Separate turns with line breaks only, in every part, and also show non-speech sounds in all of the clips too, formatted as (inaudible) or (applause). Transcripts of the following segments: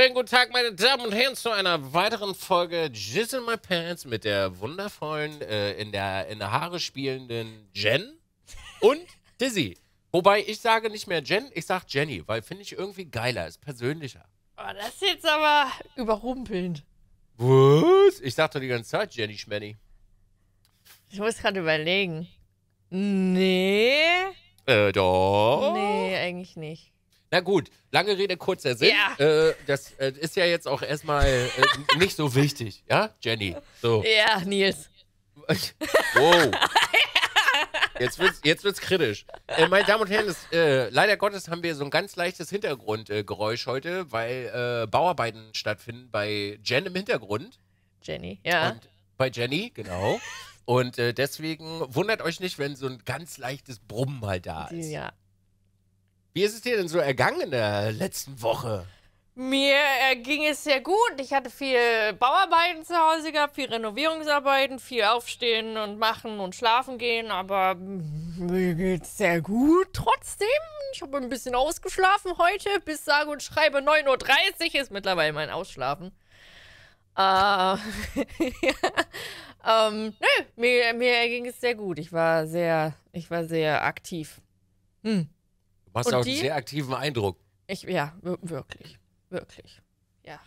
Schönen guten Tag, meine Damen und Herren, zu einer weiteren Folge Jizz in My Pants mit der wundervollen, äh, in, der, in der Haare spielenden Jen und Dizzy. Wobei ich sage nicht mehr Jen, ich sage Jenny, weil finde ich irgendwie geiler, ist persönlicher.
Oh, das ist jetzt aber überrumpelnd.
Was? Ich sag doch die ganze Zeit Jenny Schmenny.
Ich muss gerade überlegen. Nee.
Äh, doch.
Nee, eigentlich nicht.
Na gut, lange Rede, kurzer Sinn. Ja. Äh, das äh, ist ja jetzt auch erstmal äh, nicht so wichtig, ja, Jenny? So.
Ja, Nils. (laughs)
Wow. Jetzt wird's, jetzt wird's kritisch. Äh, meine Damen und Herren, das, äh, leider Gottes haben wir so ein ganz leichtes Hintergrundgeräusch heute, weil äh, Bauarbeiten stattfinden bei Jen im Hintergrund.
Jenny, ja. Und
bei Jenny, genau. Und deswegen wundert euch nicht, wenn so ein ganz leichtes Brummen mal da ist. Ja, wie ist es dir denn so ergangen in der letzten Woche?
Mir äh, ging es sehr gut. Ich hatte viel Bauarbeiten zu Hause gehabt, viel Renovierungsarbeiten, viel Aufstehen und Machen und Schlafen gehen, aber mir geht es sehr gut trotzdem. Ich habe ein bisschen ausgeschlafen heute, bis sage und schreibe 9.30 Uhr ist mittlerweile mein Ausschlafen. Äh, (laughs) ja. ähm, nö, mir, mir ging es sehr gut. Ich war sehr, ich war sehr aktiv. Hm. Du machst auch die, einen sehr aktiven Eindruck. Ich, ja, wirklich. Wirklich. Ja.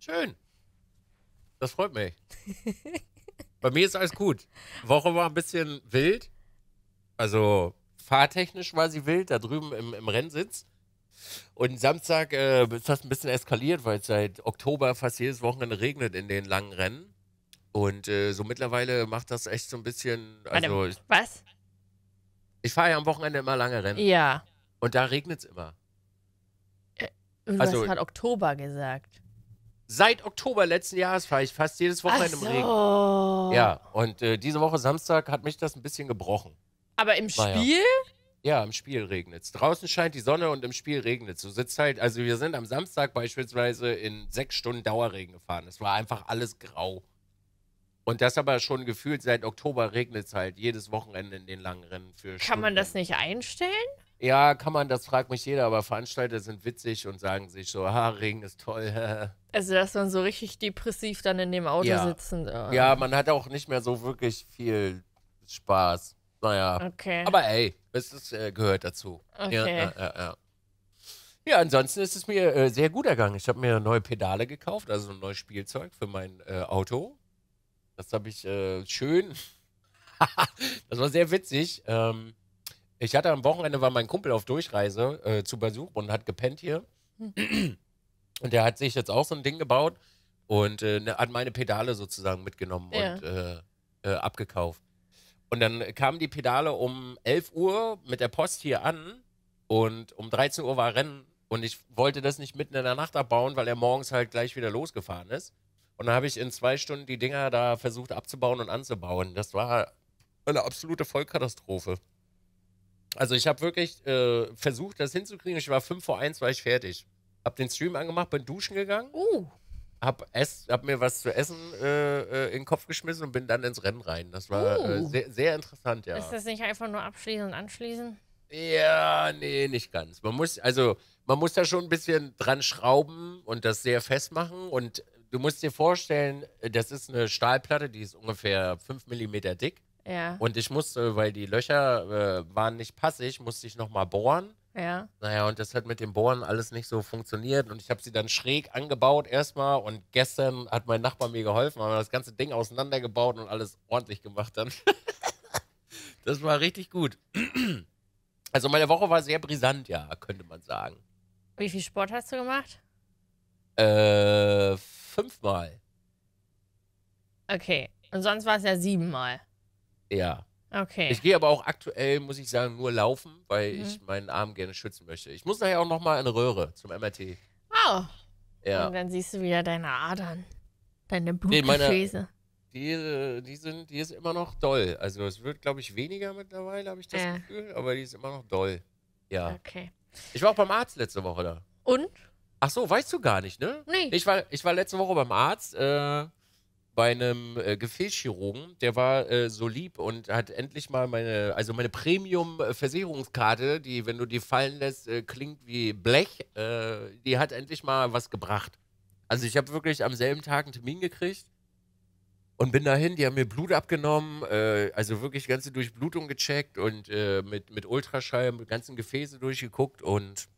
Schön. Das freut mich. (laughs) Bei mir ist alles gut. Die Woche war ein bisschen wild. Also fahrtechnisch war sie wild, da drüben im, im Rennsitz. Und Samstag äh, ist das ein bisschen eskaliert, weil es seit Oktober fast jedes Wochenende regnet in den langen Rennen. Und äh, so mittlerweile macht das echt so ein bisschen. Also, Warte, was? ich fahre ja am Wochenende immer lange Rennen. Ja. Und da regnet es immer.
Äh, irgendwas also, hat Oktober gesagt.
Seit Oktober letzten Jahres fahre ich fast jedes Wochenende so. im Regen. Ja, und äh, diese Woche Samstag hat mich das ein bisschen gebrochen.
Aber im naja. Spiel?
Ja, im Spiel regnet es. Draußen scheint die Sonne und im Spiel regnet es. Du sitzt halt, also wir sind am Samstag beispielsweise in sechs Stunden Dauerregen gefahren. Es war einfach alles grau. Und das aber schon gefühlt, seit Oktober regnet es halt jedes Wochenende in den langen Rennen für Kann Stunden. man
das nicht einstellen?
Ja, kann man, das fragt mich jeder, aber Veranstalter sind witzig und sagen sich so, ha, Regen ist toll. (laughs)
also, dass man so richtig depressiv dann in dem Auto ja. sitzend. Oh. Ja, man
hat auch nicht mehr so wirklich viel Spaß. Naja. Okay. Aber ey, es äh, gehört dazu. Okay. Ja, ja, ja, ja. ja ansonsten ist es mir äh, sehr gut ergangen. Ich habe mir neue Pedale gekauft, also ein neues Spielzeug für mein äh, Auto. Das habe ich äh, schön. (laughs) das war sehr witzig. Ähm, ich hatte am Wochenende war mein Kumpel auf Durchreise äh, zu Besuch und hat gepennt hier. Hm. Und der hat sich jetzt auch so ein Ding gebaut und äh, ne, hat meine Pedale sozusagen mitgenommen ja. und äh, äh abgekauft. Und dann kamen die Pedale um 11 Uhr mit der Post hier an und um 13 Uhr war Rennen und ich wollte das nicht mitten in der Nacht abbauen, weil er morgens halt gleich wieder losgefahren ist. Und dann habe ich in zwei Stunden die Dinger da versucht abzubauen und anzubauen. Das war eine absolute Vollkatastrophe. Also ich habe wirklich äh, versucht, das hinzukriegen. Ich war fünf vor eins, war ich fertig. Hab den Stream angemacht, bin duschen gegangen. Uh. Hab, ess, hab mir was zu essen äh, äh, in den Kopf geschmissen und bin dann ins Rennen rein. Das war uh. sehr, sehr, interessant, ja. Ist
das nicht einfach nur abschließen und anschließen?
Ja, nee, nicht ganz. Man muss, also, man muss da schon ein bisschen dran schrauben und das sehr festmachen. Und du musst dir vorstellen, das ist eine Stahlplatte, die ist ungefähr fünf Millimeter dick. Ja. Und ich musste, weil die Löcher äh, waren nicht passig, musste ich nochmal bohren. Ja. Naja, und das hat mit dem Bohren alles nicht so funktioniert. Und ich habe sie dann schräg angebaut erstmal. Und gestern hat mein Nachbar mir geholfen, haben wir das ganze Ding auseinandergebaut und alles ordentlich gemacht dann. (laughs) das war richtig gut. (clears throat) Also meine Woche war sehr brisant, ja, könnte man sagen.
Wie viel Sport hast du gemacht?
Äh, fünfmal.
Okay. Und sonst war es ja siebenmal.
Ja. Okay. Ich gehe aber auch aktuell, muss ich sagen, nur laufen, weil mhm. ich meinen Arm gerne schützen möchte. Ich muss nachher auch nochmal in Röhre zum MRT.
Oh. Ja. Und dann siehst du wieder deine Adern. Deine Blutgefäße. Nee,
die, die, sind, die ist immer noch doll. Also es wird, glaube ich, weniger mittlerweile, habe ich
das äh. Gefühl,
aber die ist immer noch doll. Ja. Okay. Ich war auch beim Arzt letzte Woche da. Und? Ach so, weißt du gar nicht, ne? Nee. Ich war, ich war letzte Woche beim Arzt. Äh, bei einem äh, Gefäßchirurgen, der war äh, so lieb und hat endlich mal meine, also meine Premium-Versicherungskarte, die, wenn du die fallen lässt, äh, klingt wie Blech, äh, die hat endlich mal was gebracht. Also ich habe wirklich am selben Tag einen Termin gekriegt und bin dahin, die haben mir Blut abgenommen, äh, also wirklich ganze Durchblutung gecheckt und äh, mit, mit Ultraschall, mit ganzen Gefäße durchgeguckt und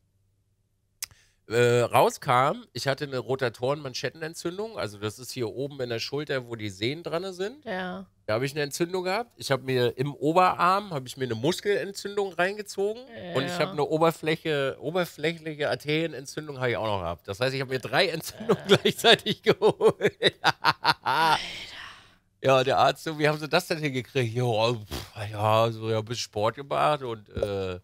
äh, rauskam, ich hatte eine Rotatorenmanschettenentzündung. Also das ist hier oben in der Schulter, wo die Sehnen dran sind. Ja. Da habe ich eine Entzündung gehabt. Ich habe mir im Oberarm habe ich mir eine Muskelentzündung reingezogen ja. und ich habe eine Oberfläche, oberflächliche Arterienentzündung habe ich auch noch gehabt. Das heißt, ich habe mir drei Entzündungen äh. gleichzeitig (laughs) geholt. ja, der Arzt, so, wie haben sie das denn hingekriegt? Ja, pff, ja, so ja, ein bisschen Sport gemacht und äh,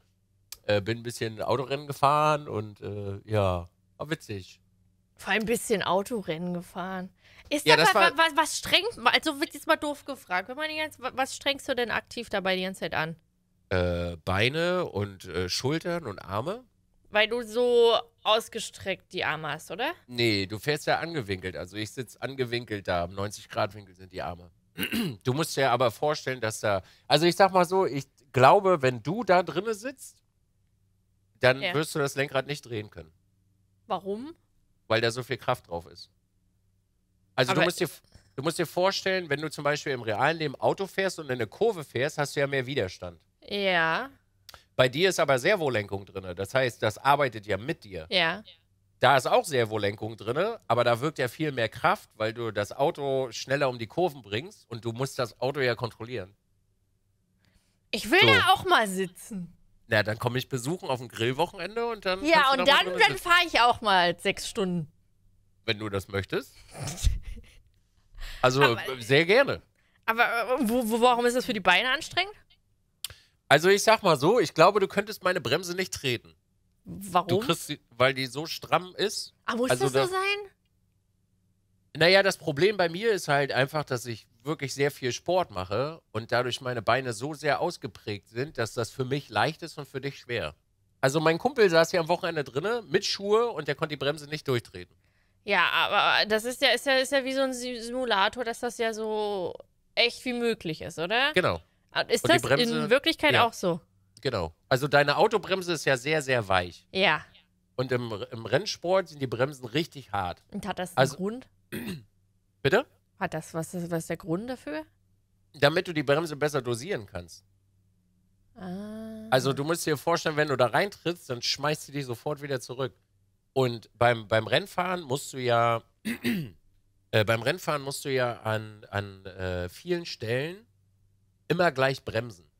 äh, bin ein bisschen Autorennen gefahren und äh, ja, war witzig.
Vor ein bisschen Autorennen gefahren.
Ist ja, das was, was,
was streng, also wird jetzt mal doof gefragt, wenn man die ganze, was strengst du denn aktiv dabei die ganze Zeit an?
Äh, Beine und äh, Schultern und Arme.
Weil du so ausgestreckt die Arme hast, oder?
Nee, du fährst ja angewinkelt. Also ich sitze angewinkelt da. Im 90-Grad-Winkel sind die Arme. du musst dir aber vorstellen, dass da. Also ich sag mal so, ich glaube, wenn du da drinnen sitzt, dann okay. wirst du das Lenkrad nicht drehen können. Warum? Weil da so viel Kraft drauf ist. Also du musst, dir, du musst dir vorstellen, wenn du zum Beispiel im realen Leben Auto fährst und in eine Kurve fährst, hast du ja mehr Widerstand.
Ja.
Bei dir ist aber Servolenkung drin. Das heißt, das arbeitet ja mit dir. Ja. Da ist auch Servolenkung drin, aber da wirkt ja viel mehr Kraft, weil du das Auto schneller um die Kurven bringst und du musst das Auto ja kontrollieren.
Ich will so. da auch mal sitzen.
Na, dann komme ich besuchen auf dem Grillwochenende und dann. Ja, und dann, dann, dann
fahre ich auch mal sechs Stunden.
Wenn du das möchtest. (laughs) Also aber, äh, sehr gerne.
Aber äh, wo, wo, warum ist das für die Beine anstrengend?
Also ich sag mal so, ich glaube, du könntest meine Bremse nicht treten.
Warum?
Sie, weil die so stramm ist. Ah, muss also das so sein? Naja, das Problem bei mir ist halt einfach, dass ich wirklich sehr viel Sport mache und dadurch meine Beine so sehr ausgeprägt sind, dass das für mich leicht ist und für dich schwer. Also mein Kumpel saß ja am Wochenende drinne mit Schuhe und der konnte die Bremse nicht durchtreten.
Ja, aber das ist ja, ist ja, ist ja wie so ein Simulator, dass das ja so echt wie möglich ist, oder? Genau. Ah, ist das Bremse, in Wirklichkeit ja. auch so?
Genau. Also deine Autobremse ist ja sehr, sehr weich. Ja. Und im, im Rennsport sind die Bremsen richtig hart. Und hat das einen also, Grund? (clears throat) Bitte?
Hat das, was ist, was ist der Grund dafür?
Damit du die Bremse besser dosieren kannst.
Ah.
Also du musst dir vorstellen, wenn du da reintrittst, dann schmeißt sie dich sofort wieder zurück. Und beim, beim Rennfahren musst du ja, (clears throat) äh, beim Rennfahren musst du ja an, an äh, vielen Stellen immer gleich bremsen.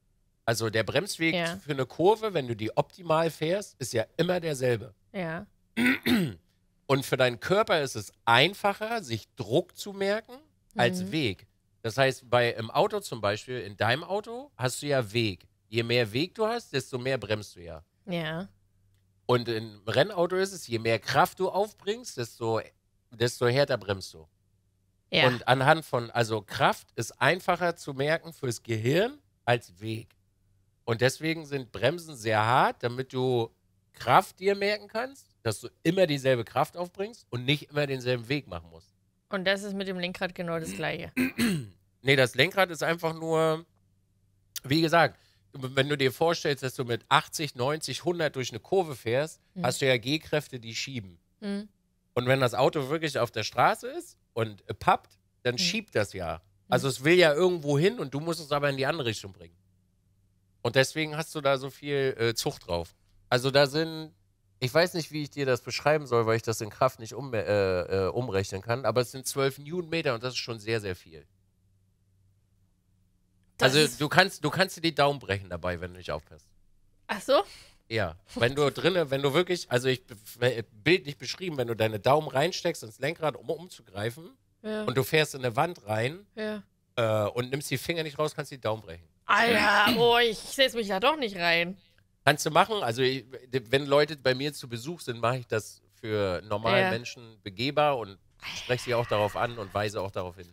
Also der Bremsweg ja. für eine Kurve, wenn du die optimal fährst, ist ja immer derselbe. Ja. Und für deinen Körper ist es einfacher, sich Druck zu merken, als mhm. Weg. Das heißt, bei im Auto zum Beispiel, in deinem Auto hast du ja Weg. Je mehr Weg du hast, desto mehr bremst du ja. Ja. Und im Rennauto ist es, je mehr Kraft du aufbringst, desto, desto härter bremst du. Ja. Und anhand von, also Kraft ist einfacher zu merken fürs Gehirn als Weg. Und deswegen sind Bremsen sehr hart, damit du Kraft dir merken kannst, dass du immer dieselbe Kraft aufbringst und nicht immer denselben Weg machen musst.
Und das ist mit dem Lenkrad genau das gleiche.
(clears throat) nee, das Lenkrad ist einfach nur, wie gesagt, wenn du dir vorstellst, dass du mit 80, 90, 100 durch eine Kurve fährst, mhm. hast du ja G-Kräfte, die schieben. Mhm. Und wenn das Auto wirklich auf der Straße ist und äh, pappt, dann mhm. schiebt das ja. Mhm. Also es will ja irgendwo hin und du musst es aber in die andere Richtung bringen. Und deswegen hast du da so viel äh, Zucht drauf. Also da sind ich weiß nicht, wie ich dir das beschreiben soll, weil ich das in Kraft nicht um, äh, äh, umrechnen kann, aber es sind 12 Newtonmeter und das ist schon sehr, sehr viel. Das also du kannst, du kannst dir die Daumen brechen dabei, wenn du nicht aufpasst. Ach so? Ja, wenn du drinnen, wenn du wirklich, also ich bild nicht beschrieben, wenn du deine Daumen reinsteckst ins Lenkrad, um umzugreifen, ja. und du fährst in eine Wand rein ja. äh, und nimmst die Finger nicht raus, kannst du die Daumen brechen.
Alter, oh, ich setze mich da doch nicht rein. Kannst du machen? Also,
ich, äh, wenn Leute bei mir zu Besuch sind, mache ich das für normale Ja. Menschen begehbar und spreche sie auch darauf an und weise auch darauf hin.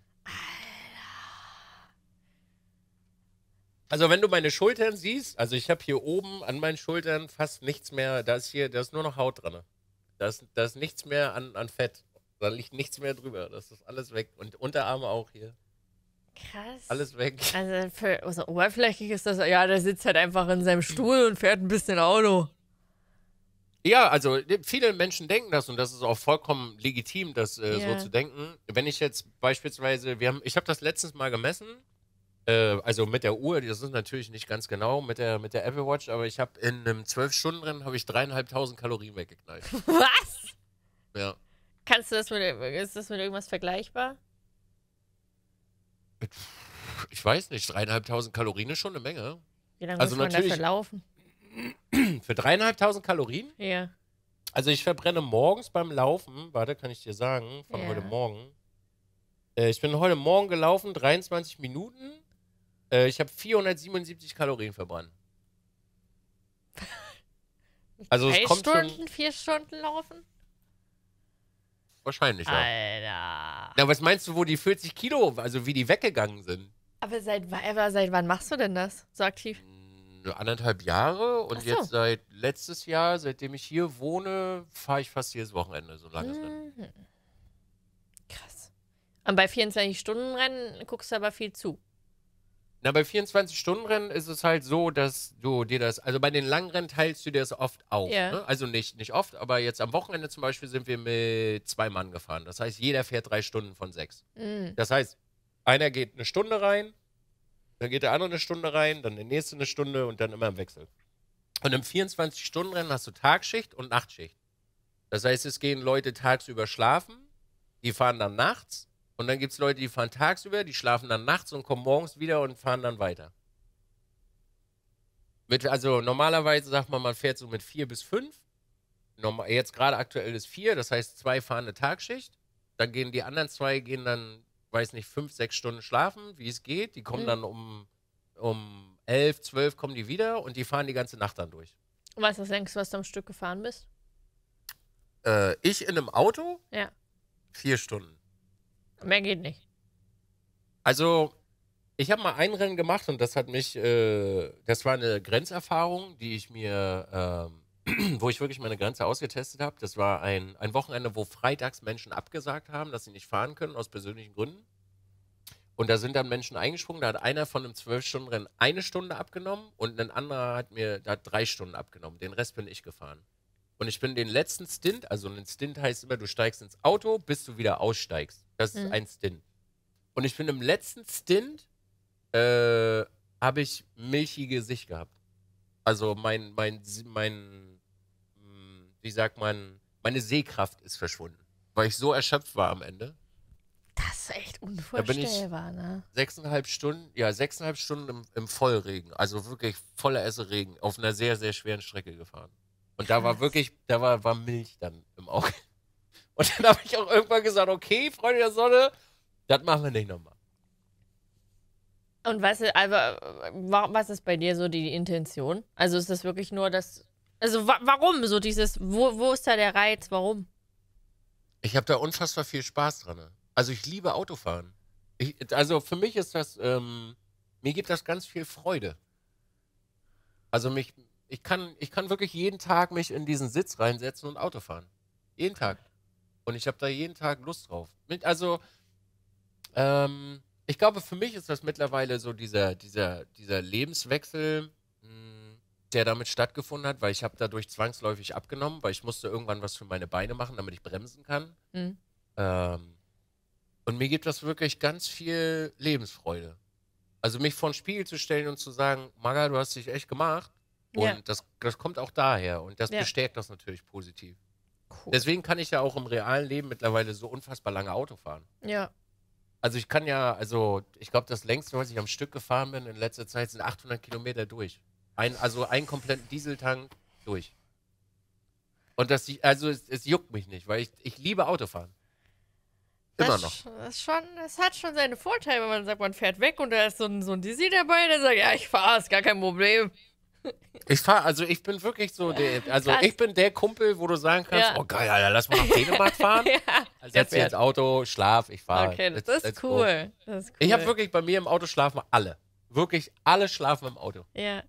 Also, wenn du meine Schultern siehst, also ich habe hier oben an meinen Schultern fast nichts mehr, da ist hier, da ist nur noch Haut drin. Da ist, da ist nichts mehr an, an Fett. Da liegt nichts mehr drüber. Das ist alles weg. Und Unterarme auch hier.
Krass. Alles
weg. Also, für, also oberflächlich ist das, ja, der sitzt halt einfach in seinem Stuhl und fährt ein bisschen Auto.
Ja, also viele Menschen denken das und das ist auch vollkommen legitim, das äh, yeah. so zu denken. Wenn ich jetzt beispielsweise, wir haben, ich habe das letztes mal gemessen, äh, also mit der Uhr, das ist natürlich nicht ganz genau mit der mit der Apple Watch, aber ich habe in einem 12 Stunden Rennen habe ich dreieinhalbtausend Kalorien weggeknallt. (laughs) Was? Ja.
Kannst du das mit ist das mit irgendwas vergleichbar?
Ich weiß nicht, dreieinhalbtausend Kalorien ist schon eine Menge. Wie lange also muss man dafür laufen? (clears throat) Für dreieinhalbtausend Kalorien? Ja. Also ich verbrenne morgens beim Laufen, warte, kann ich dir sagen, von ja. heute Morgen. Äh, ich bin heute Morgen gelaufen, 23 Minuten. Äh, ich habe 477 Kalorien verbrannt.
(laughs) also Drei es kommt Stunden, schon, vier Stunden laufen?
Wahrscheinlich, Alter. Na, was meinst du, wo die 40 Kilo, also wie die weggegangen sind?
Aber seit, aber seit wann machst du denn das so aktiv?
Hm, anderthalb Jahre und so. jetzt seit letztes Jahr, seitdem ich hier wohne, fahre ich fast jedes Wochenende, solange
mhm. es ist. Krass. Und bei 24-Stunden-Rennen guckst du aber viel zu.
Na, bei 24-Stunden-Rennen ist es halt so, dass du dir das, also bei den langen Rennen teilst du dir das oft auf. Ja. Ne? Also nicht, nicht oft, aber jetzt am Wochenende zum Beispiel sind wir mit zwei Mann gefahren. Das heißt, jeder fährt drei Stunden von sechs. Mhm. Das heißt, einer geht eine Stunde rein, dann geht der andere eine Stunde rein, dann der nächste eine Stunde und dann immer im Wechsel. Und im 24-Stunden-Rennen hast du Tagschicht und Nachtschicht. Das heißt, es gehen Leute tagsüber schlafen, die fahren dann nachts und dann gibt es Leute, die fahren tagsüber, die schlafen dann nachts und kommen morgens wieder und fahren dann weiter. Mit, also normalerweise sagt man, man fährt so mit vier bis fünf. Normal, jetzt gerade aktuell ist vier, das heißt zwei fahren eine Tagschicht. Dann gehen die anderen zwei, gehen dann, weiß nicht, fünf, sechs Stunden schlafen, wie es geht. Die kommen mhm. dann um, um elf, zwölf kommen die wieder und die fahren die ganze Nacht dann durch.
Und was ist das längste, was du am Stück gefahren bist?
Äh, ich in einem Auto? Ja. Vier Stunden. Mehr geht nicht. Also, ich habe mal ein Rennen gemacht und das hat mich, äh, das war eine Grenzerfahrung, die ich mir, ähm, (clears throat) wo ich wirklich meine Grenze ausgetestet habe. Das war ein, ein Wochenende, wo freitags Menschen abgesagt haben, dass sie nicht fahren können aus persönlichen Gründen. Und da sind dann Menschen eingesprungen. Da hat einer von einem Zwölf-Stunden-Rennen eine Stunde abgenommen und ein anderer hat mir da drei Stunden abgenommen. Den Rest bin ich gefahren. Und ich bin den letzten Stint, also ein Stint heißt immer, du steigst ins Auto, bis du wieder aussteigst. Das ist mhm. ein Stint. Und ich finde, im letzten Stint äh, habe ich milchige Sicht gehabt. Also mein, mein, mein, mm, wie sagt man, meine Sehkraft ist verschwunden, weil ich so erschöpft war am Ende.
Das ist echt unvorstellbar, ne?
Sechseinhalb Stunden, ja, sechseinhalb Stunden im, im Vollregen, also wirklich voller Esseregen, auf einer sehr, sehr schweren Strecke gefahren. Und Krass. da war wirklich, da war, war Milch dann im Auge. Und dann habe
ich auch irgendwann gesagt, okay, Freunde der Sonne,
das machen wir nicht nochmal.
Und was, aber, was ist bei dir so die Intention? Also ist das wirklich nur das. Also wa warum so dieses, wo, wo ist da der Reiz? Warum?
Ich habe da unfassbar viel Spaß dran. Also ich liebe Autofahren. Ich, also für mich ist das, ähm, mir gibt das ganz viel Freude. Also mich, ich kann, ich kann wirklich jeden Tag mich in diesen Sitz reinsetzen und Auto fahren. Jeden Tag. Und ich habe da jeden Tag Lust drauf. Mit, also, ähm, ich glaube, für mich ist das mittlerweile so dieser, dieser, dieser Lebenswechsel, mh, hm, der damit stattgefunden hat, weil ich habe dadurch zwangsläufig abgenommen, weil ich musste irgendwann was für meine Beine machen, damit ich bremsen kann. Mhm. Ähm, und mir gibt das wirklich ganz viel Lebensfreude. Also mich vor den Spiegel zu stellen und zu sagen, Maga, du hast dich echt gemacht. Und ja. das, das kommt auch daher und das ja. bestärkt das natürlich positiv. Cool. Deswegen kann ich ja auch im realen Leben mittlerweile so unfassbar lange Auto fahren. Ja. Also ich kann ja, also ich glaube, das längste, was ich am Stück gefahren bin in letzter Zeit, sind 800 Kilometer durch. Ein, also einen kompletten Dieseltank durch. Und das, also es, es juckt mich nicht, weil ich, ich liebe Autofahren.
Immer das noch. Das, schon, das hat schon seine Vorteile, wenn man sagt, man fährt weg und da ist so ein, so ein Dizzy dabei, der sagt, ja, ich fahre, fahr's, gar kein Problem.
Ich fahr, also ich bin wirklich so der, also Krass. ich bin der Kumpel, wo du sagen kannst, ja. oh geil, Alter, lass mal nach Dänemark (laughs) fahren. ja, also setz jetzt Auto, schlaf, ich fahre. Okay, das, let's, ist cool. das, ist cool. Ich habe wirklich bei mir im Auto schlafen alle. Wirklich alle schlafen im Auto. Ja.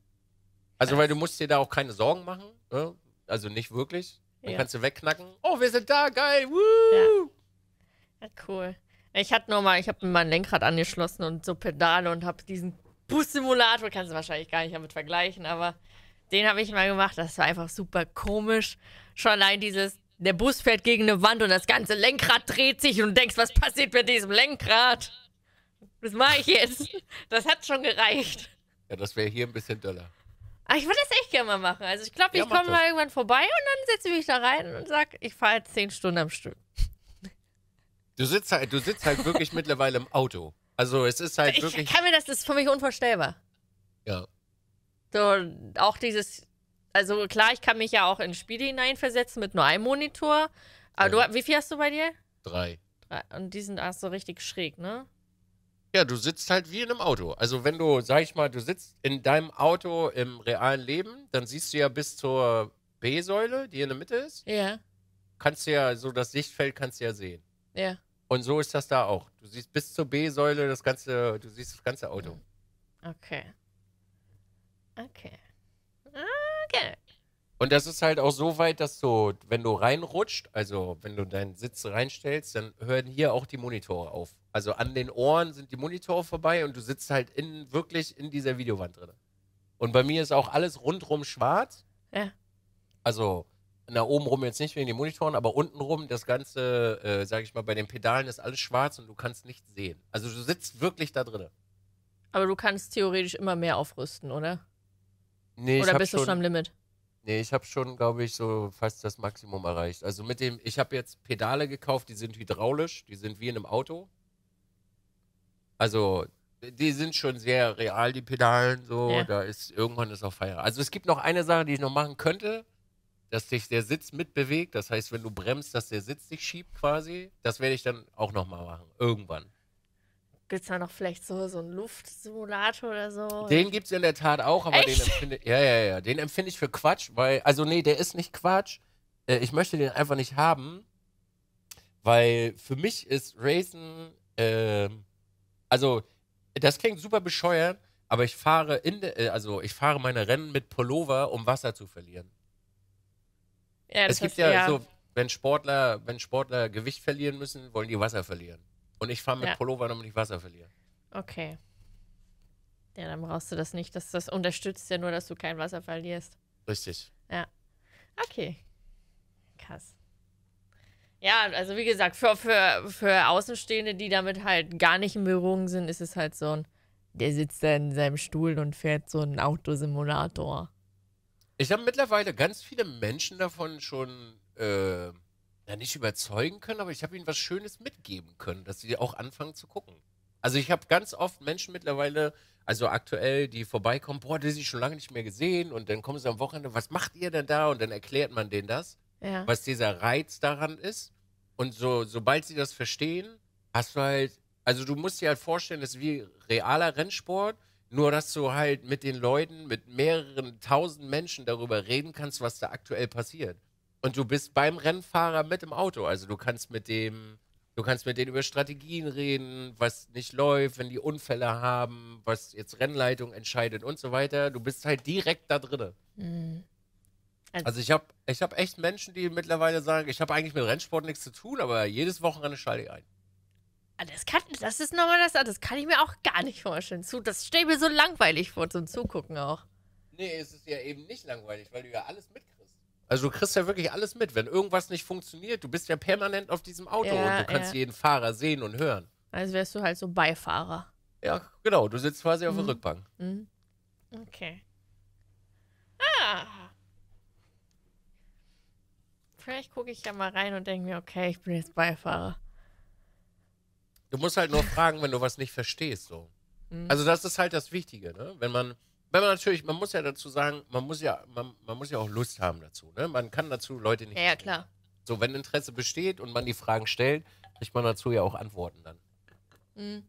Also, weil du musst dir da auch keine Sorgen machen. Ne? Also nicht wirklich. Dann ja. kannst du wegknacken.
Oh, wir sind da, geil. Woo! Ja. ja cool. Ich hatte nur mal, ich habe mir mein Lenkrad angeschlossen und so Pedale und habe diesen Bus-Simulator kannst du wahrscheinlich gar nicht damit vergleichen, aber den habe ich mal gemacht. Das war einfach super komisch. Schon allein dieses, der Bus fährt gegen eine Wand und das ganze Lenkrad dreht sich und du denkst, was passiert mit diesem Lenkrad? Das mache ich jetzt. Das hat schon gereicht.
Ja, das wäre hier ein bisschen döller.
Ach, ich würde das echt gerne mal machen. Also ich glaube, ich komme mal irgendwann vorbei und dann setze ich mich da rein und sage, ich fahre jetzt zehn Stunden am Stück.
Du sitzt halt, du sitzt halt wirklich mittlerweile im Auto. Also es ist halt ich wirklich. Ich kann
mir das, das ist für mich unvorstellbar. Ja. So, auch dieses, also klar, ich kann mich ja auch in Spiele hineinversetzen mit nur einem Monitor. Aber ja. du, wie viel hast du bei dir? Drei. Drei. Und die sind auch so richtig schräg, ne?
Ja, du sitzt halt wie in einem Auto. Also wenn du, sag ich mal, du sitzt in deinem Auto im realen Leben, dann siehst du ja bis zur B-Säule, die in der Mitte ist. Ja. Kannst du ja, so das Sichtfeld kannst du ja sehen. Ja. Und so ist das da auch. Du siehst bis zur B-Säule das ganze, du siehst das ganze Auto.
Okay. Okay. Okay.
Und das ist halt auch so weit, dass du, wenn du reinrutscht, also wenn du deinen Sitz reinstellst, dann hören hier auch die Monitore auf. Also an den Ohren sind die Monitore vorbei und du sitzt halt in, wirklich in dieser Videowand drin. Und bei mir ist auch alles rundrum schwarz. Ja. Also na oben rum jetzt nicht wegen den Monitoren, aber unten rum das ganze, äh, sage ich mal, bei den Pedalen ist alles schwarz und du kannst nichts sehen. Also du sitzt wirklich da drin.
Aber du kannst theoretisch immer mehr aufrüsten, oder? Nee, oder bist schon, du schon am Limit?
Nee, ich habe schon, glaube ich, so fast das Maximum erreicht. Also mit dem, ich habe jetzt Pedale gekauft, die sind hydraulisch, die sind wie in einem Auto. Also die sind schon sehr real, die Pedalen, so. Ja. Da ist irgendwann ist auch Feier. Also es gibt noch eine Sache, die ich noch machen könnte, dass sich der Sitz mitbewegt. Das heißt, wenn du bremst, dass der Sitz dich schiebt quasi. Das werde ich dann auch nochmal machen. Irgendwann.
Gibt es da noch vielleicht so, so einen Luftsimulator oder so? Den gibt es in der Tat auch, aber Echt? den empfinde
ja, ja, ja, den empfinde ich für Quatsch, weil, also nee, der ist nicht Quatsch. Äh, ich möchte den einfach nicht haben, weil für mich ist Racen, äh, also das klingt super bescheuert, aber ich fahre in, de, äh, also ich fahre meine Rennen mit Pullover, um Wasser zu verlieren.
Ja, es gibt heißt, ja, ja, so,
wenn Sportler, wenn Sportler Gewicht verlieren müssen, wollen die Wasser verlieren. Und ich fahre mit ja. Pullover, damit ich Wasser verliere.
Okay. Ja, dann brauchst du das nicht. Das, das unterstützt ja nur, dass du kein Wasser verlierst. Richtig. Ja. Okay. Krass. Ja, also wie gesagt, für, für, für Außenstehende, die damit halt gar nicht in Berührung sind, ist es halt so ein, der sitzt da in seinem Stuhl und fährt so einen Autosimulator.
Ich habe mittlerweile ganz viele Menschen davon schon äh, ja, nicht überzeugen können, aber ich habe ihnen was Schönes mitgeben können, dass sie auch anfangen zu gucken. Also ich habe ganz oft Menschen mittlerweile, also aktuell, die vorbeikommen, boah, die sie schon lange nicht mehr gesehen und dann kommen sie am Wochenende, was macht ihr denn da? Und dann erklärt man denen das, ja. was dieser Reiz daran ist. Und so, sobald sie das verstehen, hast du halt, also du musst dir halt vorstellen, das ist wie realer Rennsport nur, dass du halt mit den Leuten, mit mehreren tausend Menschen darüber reden kannst, was da aktuell passiert. Und du bist beim Rennfahrer mit im Auto. Also du kannst mit dem, du kannst mit denen über Strategien reden, was nicht läuft, wenn die Unfälle haben, was jetzt Rennleitung entscheidet und so weiter. Du bist halt direkt da drin.
Mhm. Also, also, ich
habe ich hab echt Menschen, die mittlerweile sagen, ich habe eigentlich mit Rennsport nichts zu tun, aber jedes Wochenende schalte ich ein.
Ah, das, kann, das ist nochmal das, das kann ich mir auch gar nicht vorstellen. Das stelle mir so langweilig vor zum Zugucken auch.
Nee, es ist ja eben nicht langweilig, weil du ja alles mitkriegst. Also du kriegst ja wirklich alles mit. Wenn irgendwas nicht funktioniert, du bist ja permanent auf diesem Auto ja, und du kannst ja. jeden Fahrer sehen und hören.
Also wärst du halt so Beifahrer.
Ja, genau. Du sitzt quasi mhm. auf der mhm. Rückbank.
Mhm. Okay. Ah. Vielleicht gucke ich ja mal rein und denke mir, okay, ich bin jetzt Beifahrer.
Du musst halt nur fragen, wenn du was nicht verstehst. So. Mhm. Also das ist halt das Wichtige, ne? Wenn man, wenn man natürlich, man muss ja dazu sagen, man muss ja, man, man muss ja auch Lust haben dazu. Ne? Man kann dazu Leute nicht. Ja, ja klar. So, wenn Interesse besteht und man die Fragen stellt, kriegt man dazu ja auch Antworten dann.
Mhm.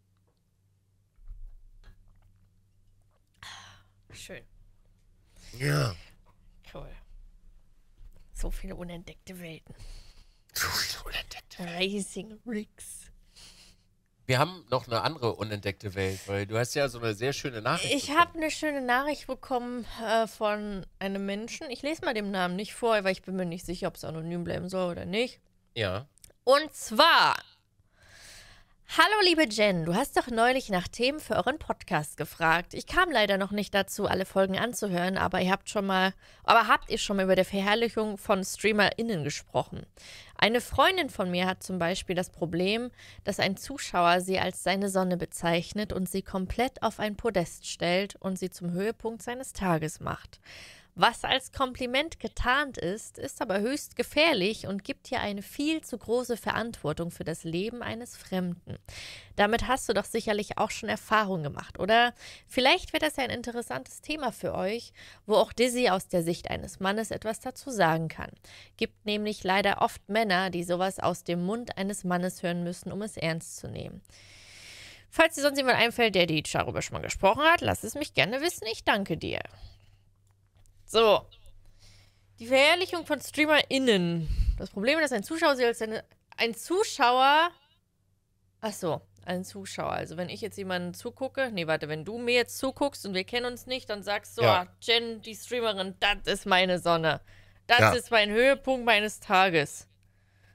Schön. Ja. Cool. So viele unentdeckte Welten. So viele unentdeckte Welten. Racing Rigs.
Wir haben noch eine andere unentdeckte Welt, weil du hast ja so eine sehr schöne Nachricht. Ich
habe eine schöne Nachricht bekommen äh, von einem Menschen. Ich lese mal den Namen nicht vor, weil ich bin mir nicht sicher, ob es anonym bleiben soll oder nicht. Ja. Und zwar Hallo liebe Jen, du hast doch neulich nach Themen für euren Podcast gefragt. Ich kam leider noch nicht dazu, alle Folgen anzuhören, aber ihr habt schon mal, aber habt ihr schon mal über die Verherrlichung von StreamerInnen gesprochen? Eine Freundin von mir hat zum Beispiel das Problem, dass ein Zuschauer sie als seine Sonne bezeichnet und sie komplett auf ein Podest stellt und sie zum Höhepunkt seines Tages macht. Was als Kompliment getarnt ist, ist aber höchst gefährlich und gibt dir eine viel zu große Verantwortung für das Leben eines Fremden. Damit hast du doch sicherlich auch schon Erfahrung gemacht, oder? Vielleicht wird das ein interessantes Thema für euch, wo auch Dizzy aus der Sicht eines Mannes etwas dazu sagen kann. Gibt nämlich leider oft Männer, die sowas aus dem Mund eines Mannes hören müssen, um es ernst zu nehmen. Falls dir sonst jemand einfällt, der die darüber schon mal gesprochen hat, lass es mich gerne wissen. Ich danke dir. So. Die Verherrlichung von StreamerInnen. Das Problem, dass ein Zuschauer sie als seine. Ein Zuschauer. Achso, ein Zuschauer. Also, wenn ich jetzt jemanden zugucke. Nee, warte, wenn du mir jetzt zuguckst und wir kennen uns nicht, dann sagst du, ja. ah, Jen, die Streamerin, das ist meine Sonne. Das ja. ist mein Höhepunkt meines Tages.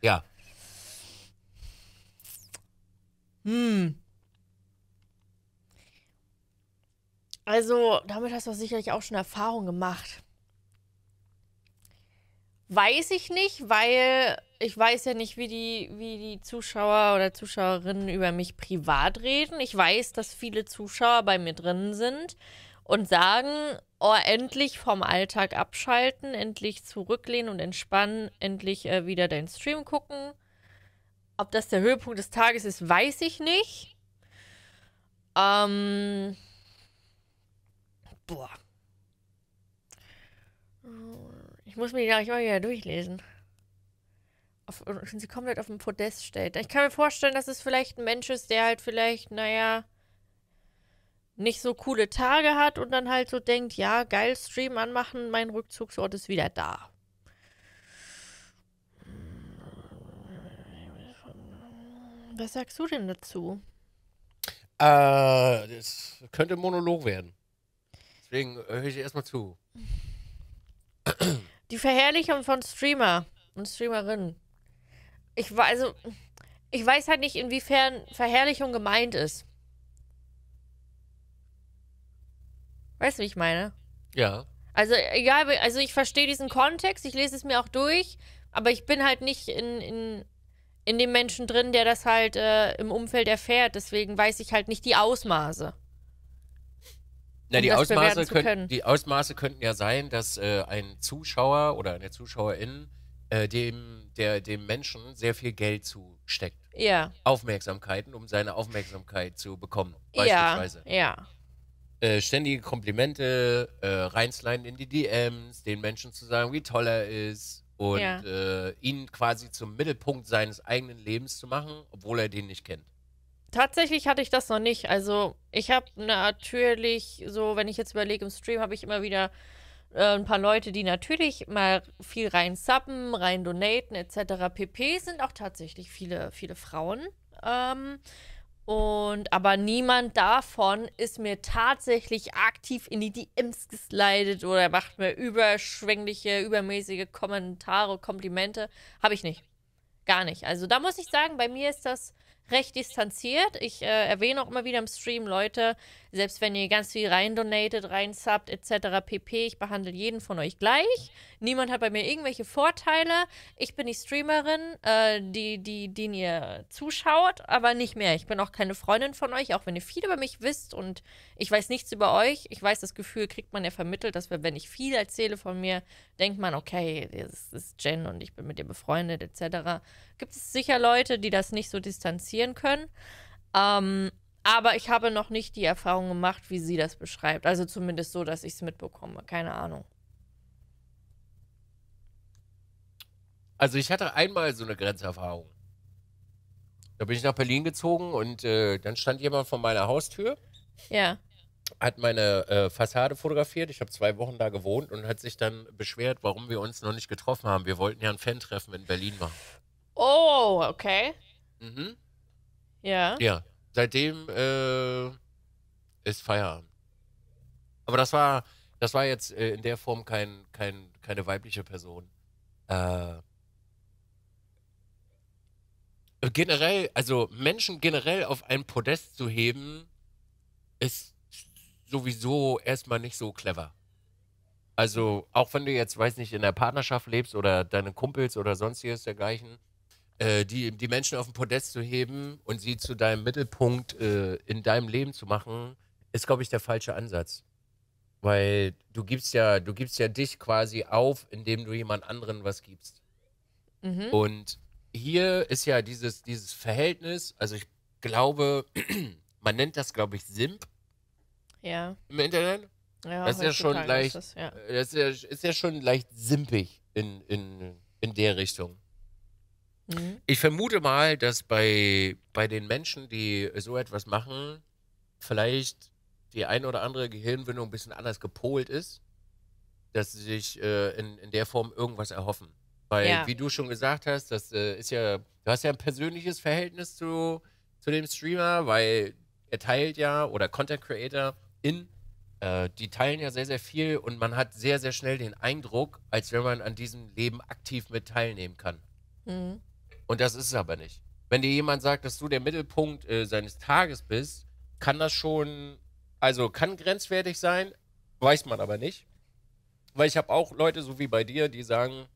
Ja. Hm. Also, damit hast du sicherlich auch schon Erfahrung gemacht. Weiß ich nicht, weil ich weiß ja nicht, wie die, wie die Zuschauer oder Zuschauerinnen über mich privat reden. Ich weiß, dass viele Zuschauer bei mir drin sind und sagen, oh, endlich vom Alltag abschalten, endlich zurücklehnen und entspannen, endlich äh, wieder deinen Stream gucken. Ob das der Höhepunkt des Tages ist, weiß ich nicht. Ähm. Boah. Oh. Ich muss mir die gleich mal wieder durchlesen. Auf, sie komplett auf dem Podest stellt. Ich kann mir vorstellen, dass es vielleicht ein Mensch ist, der halt vielleicht, naja, nicht so coole Tage hat und dann halt so denkt, ja, geil, Stream anmachen, mein Rückzugsort ist wieder da. Was sagst du denn dazu?
Äh, das könnte ein Monolog werden. Deswegen höre ich erstmal zu.
(clears throat) Die Verherrlichung von Streamer und Streamerinnen. Ich weiß, also, ich weiß halt nicht, inwiefern Verherrlichung gemeint ist. Weißt du, wie ich meine? Ja. Also, egal, also ich verstehe diesen Kontext, ich lese es mir auch durch, aber ich bin halt nicht in, in, in dem Menschen drin, der das halt äh, im Umfeld erfährt. Deswegen weiß ich halt nicht die Ausmaße. Na, um die, Ausmaße könnt,
die Ausmaße könnten ja sein, dass äh, ein Zuschauer oder eine Zuschauerin äh, dem, der, dem Menschen sehr viel Geld zusteckt. Ja. Aufmerksamkeiten, um seine Aufmerksamkeit zu bekommen, beispielsweise. Ja, ja. Äh, ständige Komplimente, äh, reinsliden in die DMs, den Menschen zu sagen, wie toll er ist und ja. Äh, ihn quasi zum Mittelpunkt seines eigenen Lebens zu machen, obwohl er den nicht kennt.
Tatsächlich hatte ich das noch nicht. Also ich habe natürlich so, wenn ich jetzt überlege, im Stream habe ich immer wieder äh, ein paar Leute, die natürlich mal viel rein subben, rein donaten etc. pp. sind auch tatsächlich viele, viele Frauen. Ähm, und aber niemand davon ist mir tatsächlich aktiv in die DMs geslidet oder macht mir überschwängliche, übermäßige Kommentare, Komplimente. Habe ich nicht. Gar nicht. Also da muss ich sagen, bei mir ist das recht distanziert. Ich äh, erwähne auch immer wieder im Stream, Leute, selbst wenn ihr ganz viel rein donatet, rein subbt etc. pp. Ich behandle jeden von euch gleich. Niemand hat bei mir irgendwelche Vorteile. Ich bin die Streamerin, äh, die, die, denen ihr zuschaut, aber nicht mehr. Ich bin auch keine Freundin von euch, auch wenn ihr viel über mich wisst und ich weiß nichts über euch. Ich weiß, das Gefühl kriegt man ja vermittelt, dass wir, wenn ich viel erzähle von mir, denkt man, okay, das ist Jen und ich bin mit ihr befreundet etc gibt es sicher Leute, die das nicht so distanzieren können. Ähm, aber ich habe noch nicht die Erfahrung gemacht, wie sie das beschreibt. Also zumindest so, dass ich es mitbekomme. Keine Ahnung.
Also ich hatte einmal so eine Grenzerfahrung. Da bin ich nach Berlin gezogen und äh, dann stand jemand vor meiner Haustür. Ja. Hat meine äh, Fassade fotografiert. Ich habe zwei Wochen da gewohnt und hat sich dann beschwert, warum wir uns noch nicht getroffen haben. Wir wollten ja ein Fan-Treffen in Berlin machen.
Oh, okay. Mhm. Ja. Ja.
Seitdem äh, ist Feierabend. Aber das war, das war jetzt äh, in der Form kein, kein, keine weibliche Person. Äh, generell, also Menschen generell auf ein Podest zu heben, ist sowieso erstmal nicht so clever. Also, auch wenn du jetzt, weiß nicht, in der Partnerschaft lebst oder deine Kumpels oder sonstiges dergleichen, äh, die, die Menschen auf den Podest zu heben und sie zu deinem Mittelpunkt äh, in deinem Leben zu machen, ist, glaube ich, der falsche Ansatz. Weil du gibst ja, du gibst ja dich quasi auf, indem du jemand anderen was gibst. Mhm. Und hier ist ja dieses, dieses Verhältnis, also ich glaube, (clears throat) man nennt das, glaube ich, Simp. Ja. Im Internet.
Ja, das ist ja schon leicht,
das, ja.
das ist, ja, ist ja schon leicht simpig in, in, in der Richtung. Mhm. Ich vermute mal, dass bei, bei den Menschen, die so etwas machen, vielleicht die ein oder andere Gehirnwindung ein bisschen anders gepolt ist, dass sie sich äh, in, in der Form irgendwas erhoffen. Weil, ja. wie du schon gesagt hast, das äh, ist ja, du hast ja ein persönliches Verhältnis zu, zu dem Streamer, weil er teilt ja oder Content Creator in, äh, die teilen ja sehr, sehr viel und man hat sehr, sehr schnell den Eindruck, als wenn man an diesem Leben aktiv mit teilnehmen kann. Mhm. Und das ist es aber nicht. Wenn dir jemand sagt, dass du der Mittelpunkt äh, seines Tages bist, kann das schon, also kann grenzwertig sein, weiß man aber nicht. Weil ich habe auch Leute, so wie bei dir, die sagen,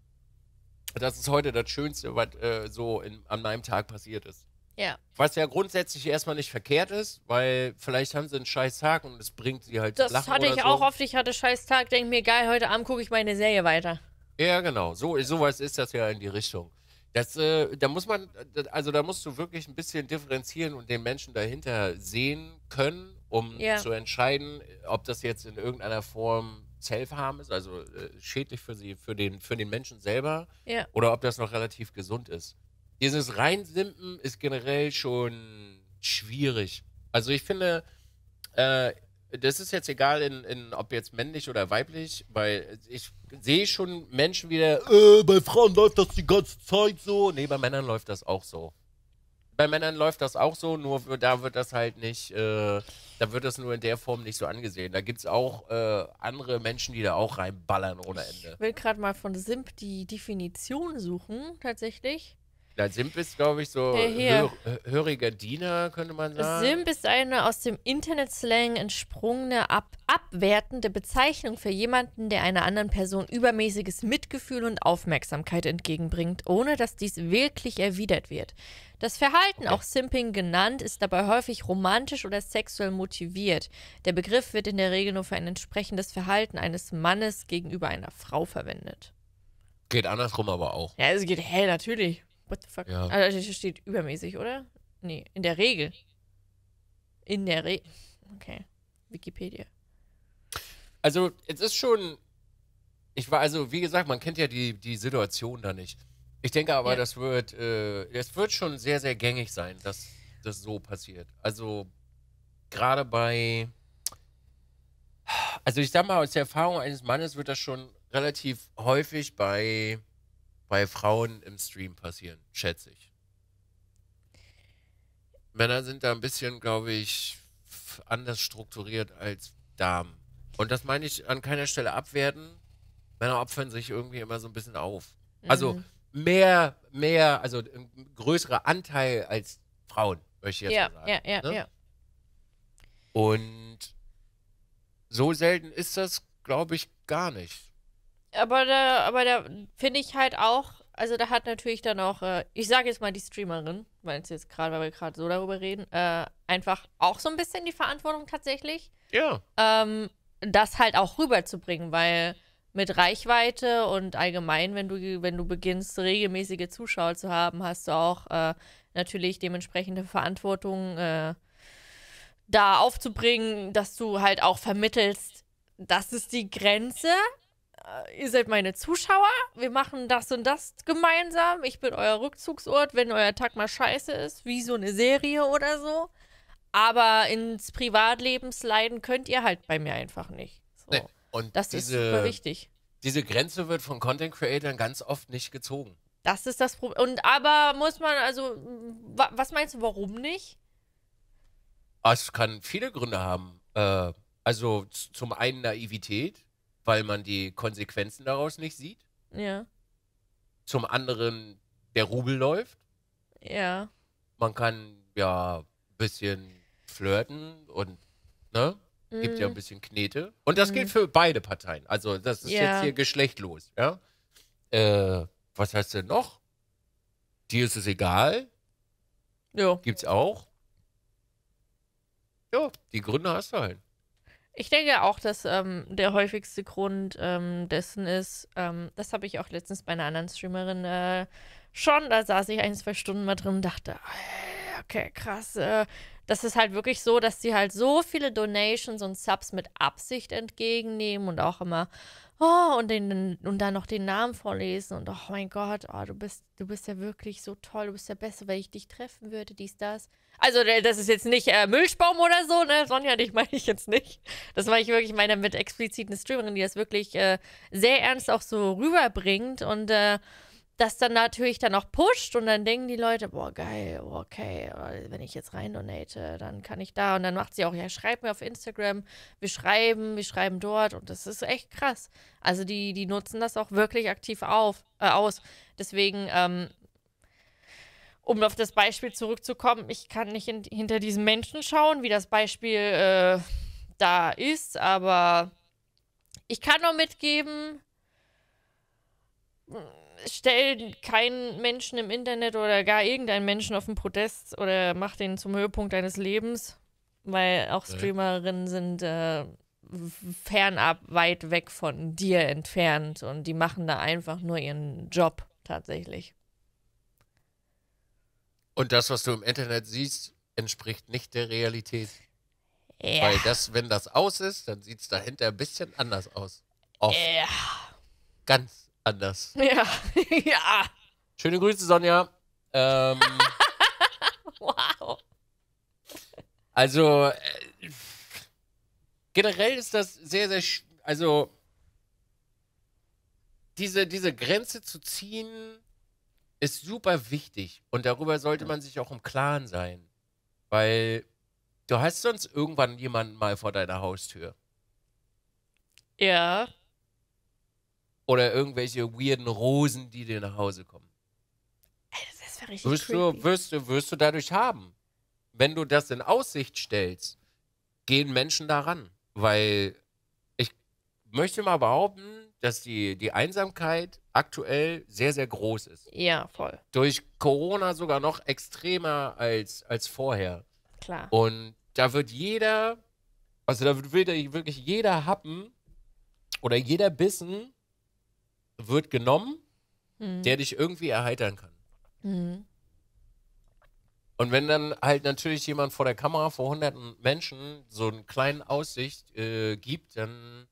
das ist heute das Schönste, was äh, so in, an meinem Tag passiert ist. Ja. Was ja grundsätzlich erstmal nicht verkehrt ist, weil vielleicht haben sie einen scheiß Tag und es bringt sie halt Das hatte ich so. auch oft,
ich hatte scheiß Tag, denke mir, geil, heute Abend gucke ich meine Serie weiter.
Ja, genau. So, sowas ist das ja in die Richtung. Das, äh, da muss man, äh, also da musst du wirklich ein bisschen differenzieren und den Menschen dahinter sehen können, um ja. zu entscheiden, ob das jetzt in irgendeiner Form Self-Harm ist, also äh, schädlich für sie, für den, für den Menschen selber, ja. oder ob das noch relativ gesund ist. Dieses Reinsimpen ist generell schon schwierig. Also ich finde, äh, das ist jetzt egal, in, in, ob jetzt männlich oder weiblich, weil ich sehe schon Menschen wieder, äh, bei Frauen läuft das die ganze Zeit so. Nee, bei Männern läuft das auch so. Bei Männern läuft das auch so, nur da wird das halt nicht, äh, da wird das nur in der Form nicht so angesehen. Da gibt es auch äh, andere Menschen, die da auch reinballern ohne Ende. Ich
will gerade mal von Simp die Definition suchen, tatsächlich.
Na, Simp ist, glaube ich, so hör, höriger Diener, könnte man sagen. Simp
ist eine aus dem Internet-Slang entsprungene, ab abwertende Bezeichnung für jemanden, der einer anderen Person übermäßiges Mitgefühl und Aufmerksamkeit entgegenbringt, ohne dass dies wirklich erwidert wird. Das Verhalten, okay. auch Simping genannt, ist dabei häufig romantisch oder sexuell motiviert. Der Begriff wird in der Regel nur für ein entsprechendes Verhalten eines Mannes gegenüber einer Frau verwendet.
Geht andersrum aber
auch. Ja, es geht, hell, natürlich. What the fuck? Ja. Also das steht übermäßig, oder? Nee, in der Regel. In der Regel. Okay. Wikipedia.
Also, es ist schon. Ich war, also, wie gesagt, man kennt ja die, die Situation da nicht. Ich denke aber, ja. das wird, äh, das wird schon sehr, sehr gängig sein, dass das so passiert. Also, gerade bei. Also, ich sag mal, aus der Erfahrung eines Mannes wird das schon relativ häufig bei bei Frauen im Stream passieren, schätze ich. Männer sind da ein bisschen, glaube ich, anders strukturiert als Damen. Und das meine ich an keiner Stelle abwerten. Männer opfern sich irgendwie immer so ein bisschen auf. Also mhm. Also mehr, mehr, also ein größerer Anteil als Frauen, möchte ich jetzt
ja,
mal sagen. Ja, ja, ne? ja.
Und so selten ist das, glaube ich, gar nicht
aber da, aber da finde ich halt auch, also da hat natürlich dann auch, äh, ich sage jetzt mal die Streamerin, weil jetzt gerade, weil wir gerade so darüber reden, äh, einfach auch so ein bisschen die Verantwortung tatsächlich. Ja. Ähm, das halt auch rüberzubringen, weil mit Reichweite und allgemein, wenn du, wenn du beginnst, regelmäßige Zuschauer zu haben, hast du auch äh, natürlich dementsprechende Verantwortung äh, da aufzubringen, dass du halt auch vermittelst, das ist die Grenze, äh, ihr seid meine Zuschauer, wir machen das und das gemeinsam, ich bin euer Rückzugsort, wenn euer Tag mal scheiße ist, wie so eine Serie oder so. Aber ins Privatleben sliden könnt ihr halt bei mir einfach nicht.
So. Nee. Und das diese, ist super wichtig. Diese Grenze wird von Content Creatern ganz oft nicht
gezogen. Das ist das Problem. Und aber muss man, also, was meinst du, warum nicht?
Ah, es kann viele Gründe haben. Äh, also zum einen Naivität weil man die Konsequenzen daraus nicht sieht. Ja. Zum anderen, der Rubel läuft. Ja. Man kann ja ein bisschen flirten und, ne? Gibt mm. ja mhm. ein bisschen Knete. Und das mm. gilt mhm. für beide Parteien. Also, das ist ja. jetzt hier geschlechtlos, ja? Äh, was heißt denn noch? Dir ist es egal. Ja. Gibt's auch. Ja, die Gründe hast du halt.
Ich denke auch, dass ähm, der häufigste Grund ähm, dessen ist, ähm, das habe ich auch letztens bei einer anderen Streamerin äh, schon, da saß ich ein, zwei Stunden mal drin und dachte, äh, okay, krass. Äh, das ist halt wirklich so, dass sie halt so viele Donations und Subs mit Absicht entgegennehmen und auch immer oh, und, den, und dann noch den Namen vorlesen und oh mein Gott, oh, du bist, du bist ja wirklich so toll, du bist ja besser, wenn ich dich treffen würde, dies, das. Also, äh, das ist jetzt nicht äh, Milchbaum oder so, ne? Sonja, dich meine ich jetzt nicht. Das meine ich wirklich, meine mit expliziten Streamerin, die das wirklich äh, sehr ernst auch so rüberbringt und äh, das dann natürlich dann auch pusht und dann denken die Leute, boah, geil, okay, äh, wenn ich jetzt rein donate, dann kann ich da. Und dann macht sie auch, ja, schreib mir auf Instagram, wir schreiben, wir schreiben dort und das ist echt krass. Also die, die nutzen das auch wirklich aktiv auf, äh, aus. Deswegen, ähm, um auf das Beispiel zurückzukommen, ich kann nicht in, hinter diesen Menschen schauen, wie das Beispiel äh, da ist, aber ich kann nur mitgeben, stell keinen Menschen im Internet oder gar irgendeinen Menschen auf den Protest oder mach den zum Höhepunkt deines Lebens, weil auch Streamerinnen sind äh, fernab weit weg von dir entfernt und die machen da einfach nur ihren Job tatsächlich.
Und das, was du im Internet siehst, entspricht nicht der Realität. Ja. Weil das, wenn das aus ist, dann sieht es dahinter ein bisschen anders aus. Oft. Ja. Ganz anders. (laughs) Ja.
(laughs) ja.
Schöne Grüße, Sonja. Ähm, (laughs) wow. Also, äh, generell ist das sehr, sehr. Also, diese, diese Grenze zu ziehen ist super wichtig. Und darüber sollte man sich auch im Klaren sein. Weil du hast sonst irgendwann jemanden mal vor deiner Haustür. Ja oder irgendwelche weirden Rosen, die dir nach Hause kommen.
Das wäre richtig wirst du,
wirst, du, wirst du dadurch haben. Wenn du das in Aussicht stellst, gehen Menschen daran. Weil ich möchte mal behaupten, dass die, die Einsamkeit aktuell sehr, sehr groß ist. Ja, voll. Durch Corona sogar noch extremer als, als vorher. Klar. Und da wird jeder, also da wird wirklich jeder Happen oder jeder Bissen wird genommen, mhm. der dich irgendwie erheitern kann. Mhm. Und wenn dann halt natürlich jemand vor der Kamera vor hunderten Menschen so einen kleinen Aussicht äh, gibt, dann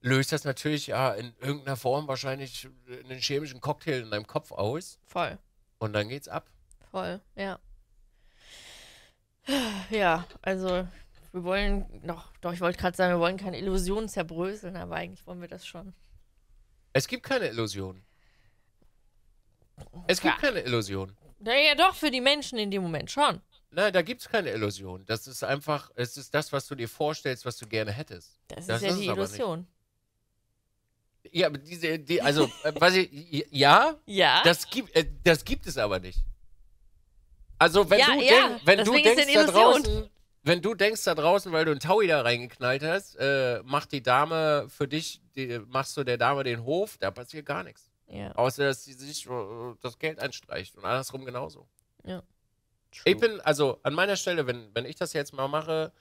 löst das natürlich ja in irgendeiner Form wahrscheinlich äh, einen chemischen Cocktail in deinem Kopf aus. Voll. Und dann geht's ab.
Voll, ja. Ja, also wir wollen noch, doch ich wollte gerade sagen, wir wollen keine Illusionen zerbröseln, aber eigentlich wollen wir das schon.
Es gibt keine Illusion. Es gibt ja. keine Illusion.
Naja, doch, für die Menschen in dem Moment schon. Nein, da gibt
es keine Illusion. Das ist einfach, es ist das, was du dir vorstellst, was du gerne hättest. Das, das ist ja ist die Illusion. Ja, aber diese, die, also, (laughs) äh, weiß ich, ja, ja. Das, gibt, äh, das gibt es aber nicht. Also, wenn ja, du, denk, wenn du denkst, da draußen, wenn du denkst da draußen, weil du einen Taui da reingeknallt hast, äh, macht die Dame für dich, die, machst du der Dame den Hof, da passiert gar nichts. Ja. Außer, dass sie sich äh, das Geld einstreicht und andersrum genauso. Ja. True. Ich bin, also an meiner Stelle, wenn, wenn ich das jetzt mal mache,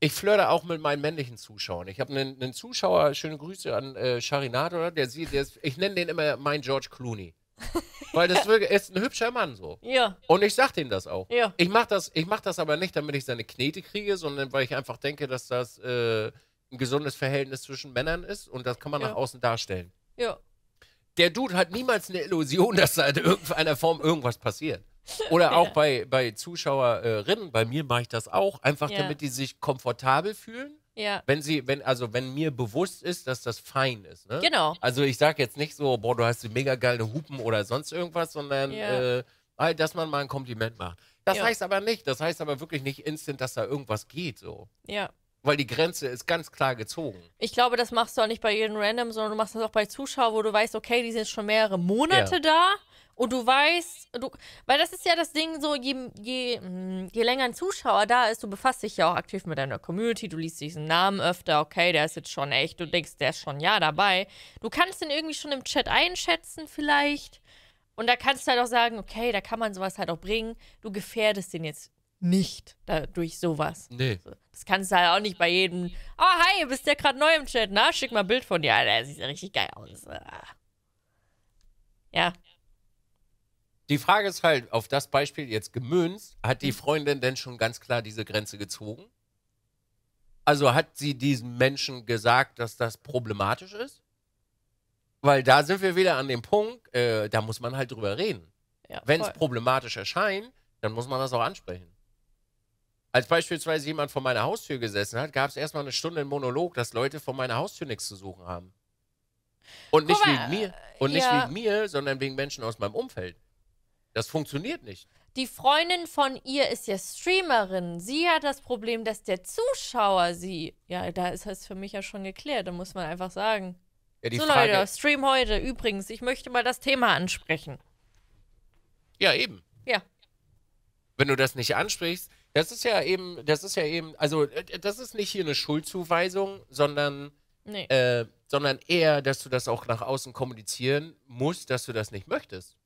ich flirte auch mit meinen männlichen Zuschauern. Ich habe einen, einen Zuschauer, schöne Grüße an äh, Charinado, der sieht, der ist, ich nenne den immer mein George Clooney. Weil das er ist ein hübscher Mann so. Ja. Und ich sag dem das auch. Ja. Ich mach das, ich mach das aber nicht, damit ich seine Knete kriege, sondern weil ich einfach denke, dass das äh, ein gesundes Verhältnis zwischen Männern ist und das kann man ja. nach außen darstellen. Ja. Der Dude hat niemals eine Illusion, (laughs) dass da in irgendeiner Form irgendwas passiert. Oder auch ja. bei, bei Zuschauerinnen, bei mir mache ich das auch, einfach ja. damit die sich komfortabel fühlen ja. Wenn sie, wenn, also wenn mir bewusst ist, dass das fein ist. Ne? Genau. Also ich sage jetzt nicht so, boah, du hast die mega geile Hupen oder sonst irgendwas, sondern ja. äh, halt, dass man mal ein Kompliment macht. Das ja. heißt aber nicht, das heißt aber wirklich nicht instant, dass da irgendwas geht so. Ja. Weil die Grenze ist ganz klar gezogen.
Ich glaube, das machst du auch nicht bei jedem Random, sondern du machst das auch bei Zuschauern, wo du weißt, okay, die sind schon mehrere Monate ja. da. Und du weißt, du, weil das ist ja das Ding so, je, je, hm, je länger ein Zuschauer da ist, du befasst dich ja auch aktiv mit deiner Community, du liest diesen Namen öfter, okay, der ist jetzt schon echt, du denkst, der ist schon ja dabei. Du kannst den irgendwie schon im Chat einschätzen vielleicht und da kannst du halt auch sagen, okay, da kann man sowas halt auch bringen, du gefährdest den jetzt nicht durch sowas. Nee. Das kannst du halt auch nicht bei jedem, oh hi, bist ja gerade neu im Chat, na, schick mal ein Bild von dir, Alter, sieht ja richtig geil aus. Ah. Ja,
die Frage ist halt, auf das Beispiel jetzt gemünzt, hat die mhm. Freundin denn schon ganz klar diese Grenze gezogen? Also hat sie diesen Menschen gesagt, dass das problematisch ist? Weil da sind wir wieder an dem Punkt, äh, da muss man halt drüber reden. Ja, Wenn es problematisch erscheint, dann muss man das auch ansprechen. Als beispielsweise jemand vor meiner Haustür gesessen hat, gab es erstmal eine Stunde einen Monolog, dass Leute vor meiner Haustür nichts zu suchen haben. Und nicht mal, wegen mir, und ja. nicht wegen mir, sondern wegen Menschen aus meinem Umfeld. Das funktioniert nicht.
Die Freundin von ihr ist ja Streamerin. Sie hat das Problem, dass der Zuschauer sie. Ja, da ist es für mich ja schon geklärt, da muss man einfach sagen. Ja, so, Frage... Leute, Stream heute. Übrigens, ich möchte mal das Thema ansprechen. Ja, eben. Ja.
Wenn du das nicht ansprichst, das ist ja eben, das ist ja eben, also äh, äh, das ist nicht hier eine Schuldzuweisung, sondern, nee. äh, sondern eher, dass du das auch nach außen kommunizieren musst, dass du das nicht möchtest.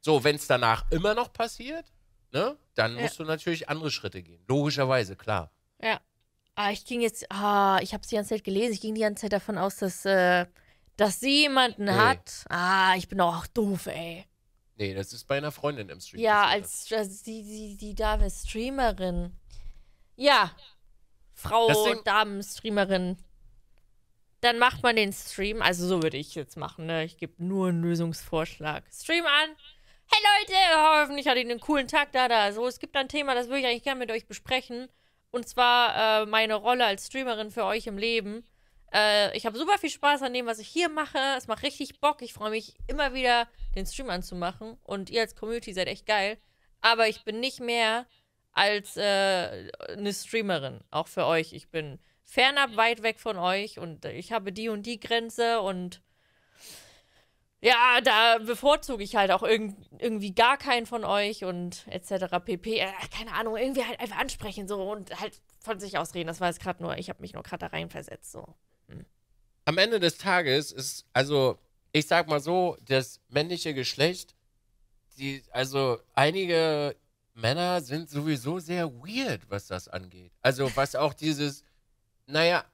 So, wenn es danach immer noch passiert, ne, dann ja. musst du natürlich andere Schritte gehen. Logischerweise, klar.
Ja. Ah, ich ging jetzt, ah, ich habe es die ganze Zeit gelesen, ich ging die ganze Zeit davon aus, dass, äh, dass sie jemanden nee. hat. Ah, ich bin auch doof, ey.
Nee, das ist bei einer Freundin im Stream.
Ja, als, als die, die, die Dame Streamerin. Ja. Frau Deswegen... Damen-Streamerin. Dann macht man den Stream, also so würde ich jetzt machen, ne? Ich gebe nur einen Lösungsvorschlag. Stream an, Hey Leute, oh, hoffentlich hatte ich einen coolen Tag da da. So, es gibt ein Thema, das würde ich eigentlich gerne mit euch besprechen. Und zwar äh, meine Rolle als Streamerin für euch im Leben. Äh, ich habe super viel Spaß an dem, was ich hier mache. Es macht richtig Bock. Ich freue mich immer wieder, den Stream anzumachen. Und ihr als Community seid echt geil. Aber ich bin nicht mehr als äh, eine Streamerin, auch für euch. Ich bin fernab weit weg von euch und ich habe die und die Grenze und ja, da bevorzuge ich halt auch irg irgendwie gar keinen von euch und etc. pp. Äh, keine Ahnung, irgendwie halt einfach ansprechen so und halt von sich aus reden. Das war jetzt gerade nur, ich habe mich nur gerade da reinversetzt. So. Hm.
Am Ende des Tages ist, also, ich sag mal so, das männliche Geschlecht, die, also einige Männer sind sowieso sehr weird, was das angeht. Also, was auch dieses, naja,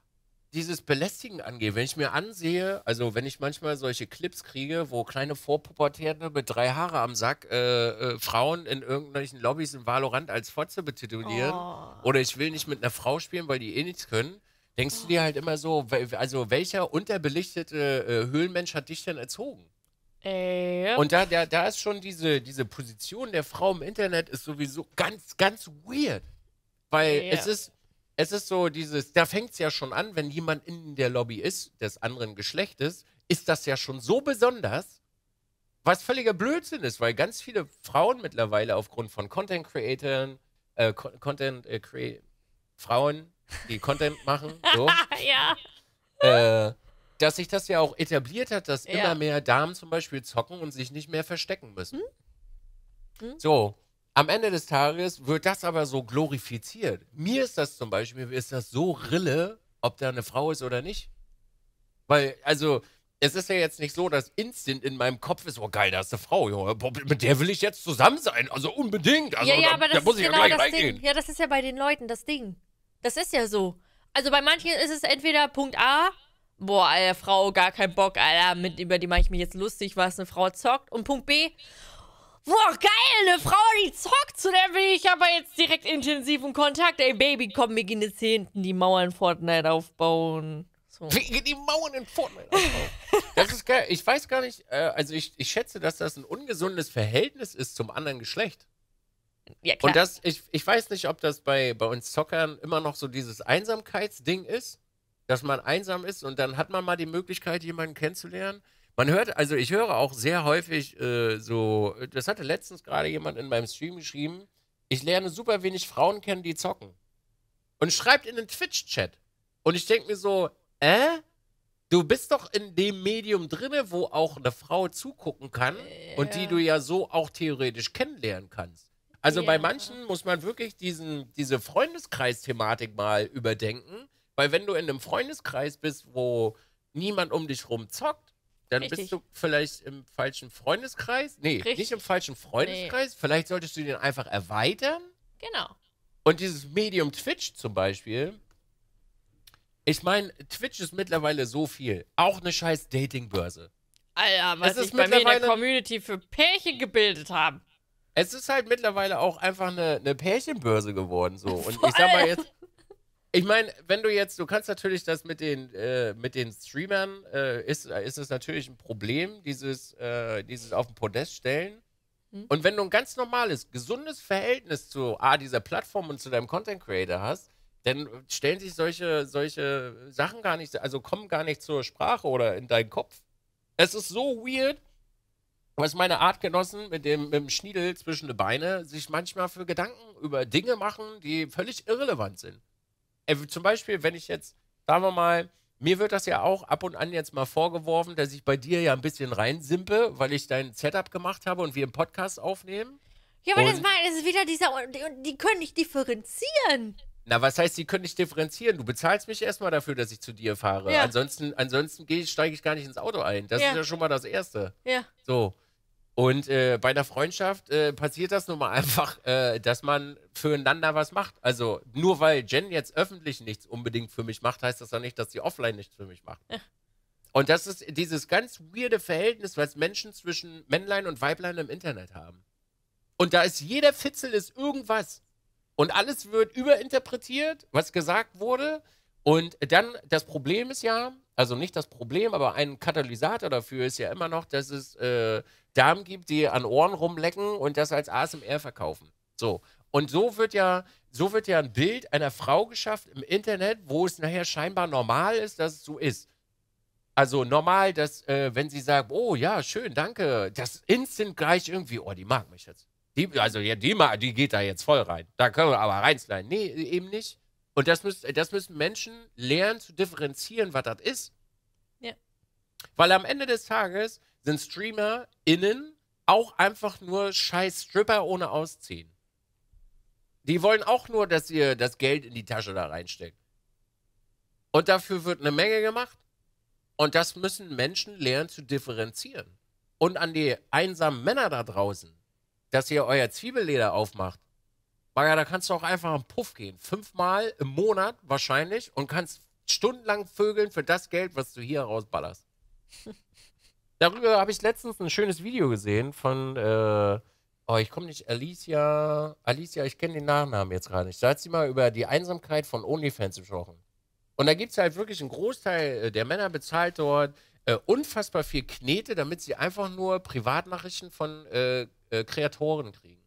dieses Belästigen angeht, wenn ich mir ansehe, also wenn ich manchmal solche Clips kriege, wo kleine Vorpubertäre mit drei Haare am Sack äh, äh, Frauen in irgendwelchen Lobbys in Valorant als Fotze betitulieren oh. oder ich will nicht mit einer Frau spielen, weil die eh nichts können, denkst du dir halt immer so, also welcher unterbelichtete äh, Höhlenmensch hat dich denn erzogen?
Yep. Ähm. Und
da, da, da ist schon diese, diese Position der Frau im Internet ist sowieso ganz, ganz weird. Weil yep. es ist, es ist so dieses, da fängt es ja schon an, wenn jemand in der Lobby ist, des anderen Geschlechtes, ist das ja schon so besonders, was völliger Blödsinn ist, weil ganz viele Frauen mittlerweile aufgrund von Content Creatoren, äh, Content äh, Crea Frauen, die Content machen, (laughs) so, ja. Äh, dass sich das ja auch etabliert hat, dass ja. immer mehr Damen zum Beispiel zocken und sich nicht mehr verstecken müssen. Hm? Hm? So, am Ende des Tages wird das aber so glorifiziert. Mir ist das zum Beispiel, ist das so Rille, ob da eine Frau ist oder nicht. Weil, also, es ist ja jetzt nicht so, dass instant in meinem Kopf ist, oh geil, da ist eine Frau, Junge. mit der will ich jetzt zusammen sein, also unbedingt. Also, ja, ja, da, aber das da muss ist ich genau ja gleich das reingehen. Ding.
Ja, das ist ja bei den Leuten das Ding. Das ist ja so. Also bei manchen ist es entweder Punkt A, boah, Alter, Frau, gar keinen Bock, Alter, mit, über die mache ich mich jetzt lustig, was eine Frau zockt. Und Punkt B, Boah, geil, eine Frau, die zockt, zu der will ich aber jetzt direkt intensiven Kontakt. Ey, Baby, komm, wir gehen jetzt hier hinten die Mauern in Fortnite aufbauen. So.
Die Mauern in Fortnite
aufbauen. Das ist geil. Ich weiß gar nicht, äh, also
ich, ich schätze, dass das ein ungesundes Verhältnis ist zum anderen Geschlecht. Ja, klar. Und das, ich, ich weiß nicht, ob das bei, bei uns Zockern immer noch so dieses Einsamkeitsding ist, dass man einsam ist und dann hat man mal die Möglichkeit, jemanden kennenzulernen man hört, also ich höre auch sehr häufig äh, so, das hatte letztens gerade jemand in meinem Stream geschrieben, ich lerne super wenig Frauen kennen, die zocken. Und schreibt in den Twitch-Chat. Und ich denke mir so, äh? Du bist doch in dem Medium drinne, wo auch eine Frau zugucken kann yeah. und die du ja so auch theoretisch kennenlernen kannst. Also yeah. bei manchen muss man wirklich diesen, diese Freundeskreis-Thematik mal überdenken, weil wenn du in einem Freundeskreis bist, wo niemand um dich rum zockt, dann Richtig. bist du vielleicht im falschen Freundeskreis. Nee, Richtig. nicht im falschen Freundeskreis. Nee. Vielleicht solltest du den einfach erweitern. Genau. Und dieses Medium Twitch zum Beispiel. Ich meine, Twitch ist mittlerweile so viel. Auch eine scheiß Datingbörse.
Alter, was ist bei mir in der Community für Pärchen gebildet haben. Es ist halt mittlerweile auch einfach eine, eine
Pärchenbörse geworden so. Und (laughs) ich sag mal jetzt, ich meine, wenn du jetzt, du kannst natürlich das mit den, äh, mit den Streamern, äh, ist, ist es natürlich ein Problem, dieses, äh, dieses auf den Podest stellen. Hm. Und wenn du ein ganz normales, gesundes Verhältnis zu A, dieser Plattform und zu deinem Content Creator hast, dann stellen sich solche, solche Sachen gar nicht, also kommen gar nicht zur Sprache oder in deinen Kopf. Es ist so weird, was meine Artgenossen mit dem, mit dem Schniedel zwischen den Beine sich manchmal für Gedanken über Dinge machen, die völlig irrelevant sind. Äh, zum Beispiel, wenn ich jetzt, sagen wir mal, mir wird das ja auch ab und an jetzt mal vorgeworfen, dass ich bei dir ja ein bisschen reinsimpe, weil ich dein Setup gemacht habe und wir einen Podcast aufnehmen.
Ja, aber das, das ist wieder dieser, die, die können nicht differenzieren.
Na, was heißt, die können nicht differenzieren? Du bezahlst mich erstmal dafür, dass ich zu dir fahre. Ja. Ansonsten, ansonsten steige ich gar nicht ins Auto ein. Das ja. ist ja schon mal das Erste. Ja. So. Und äh, bei einer Freundschaft äh, passiert das nun mal einfach, äh, dass man füreinander was macht. Also nur weil Jen jetzt öffentlich nichts unbedingt für mich macht, heißt das ja nicht, dass sie offline nichts für mich macht. Ja. Und das ist dieses ganz weirde Verhältnis, was Menschen zwischen Männlein und Weiblein im Internet haben. Und da ist jeder Fitzel ist irgendwas. Und alles wird überinterpretiert, was gesagt wurde. Und dann, das Problem ist ja, also nicht das Problem, aber ein Katalysator dafür ist ja immer noch, dass es äh, Damen gibt, die an Ohren rumlecken und das als ASMR verkaufen. So. Und so wird ja, so wird ja ein Bild einer Frau geschafft im Internet, wo es nachher scheinbar normal ist, dass es so ist. Also normal, dass, äh, wenn sie sagt, oh ja, schön, danke, das instant gleich irgendwie, oh, die mag mich jetzt. Die, also ja, die, die geht da jetzt voll rein. Da können wir aber reinsliden. Nee, eben nicht. Und das, müsst, das müssen Menschen lernen zu differenzieren, was das ist. Ja. Weil am Ende des Tages sind StreamerInnen auch einfach nur scheiß Stripper ohne Ausziehen. Die wollen auch nur, dass ihr das Geld in die Tasche da reinsteckt. Und dafür wird eine Menge gemacht. Und das müssen Menschen lernen zu differenzieren. Und an die einsamen Männer da draußen, dass ihr euer Zwiebelleder aufmacht. Maja, da kannst du auch einfach am Puff gehen. Fünfmal im Monat wahrscheinlich und kannst stundenlang vögeln für das Geld, was du hier rausballerst. (laughs) Darüber habe ich letztens ein schönes Video gesehen von, äh, oh, ich komme nicht, Alicia, Alicia, ich kenne den Nachnamen jetzt gerade nicht. Da hat sie mal über die Einsamkeit von OnlyFans gesprochen. Und da gibt es halt wirklich einen Großteil äh, der Männer bezahlt dort äh, unfassbar viel Knete, damit sie einfach nur Privatnachrichten von äh, äh Kreatoren kriegen.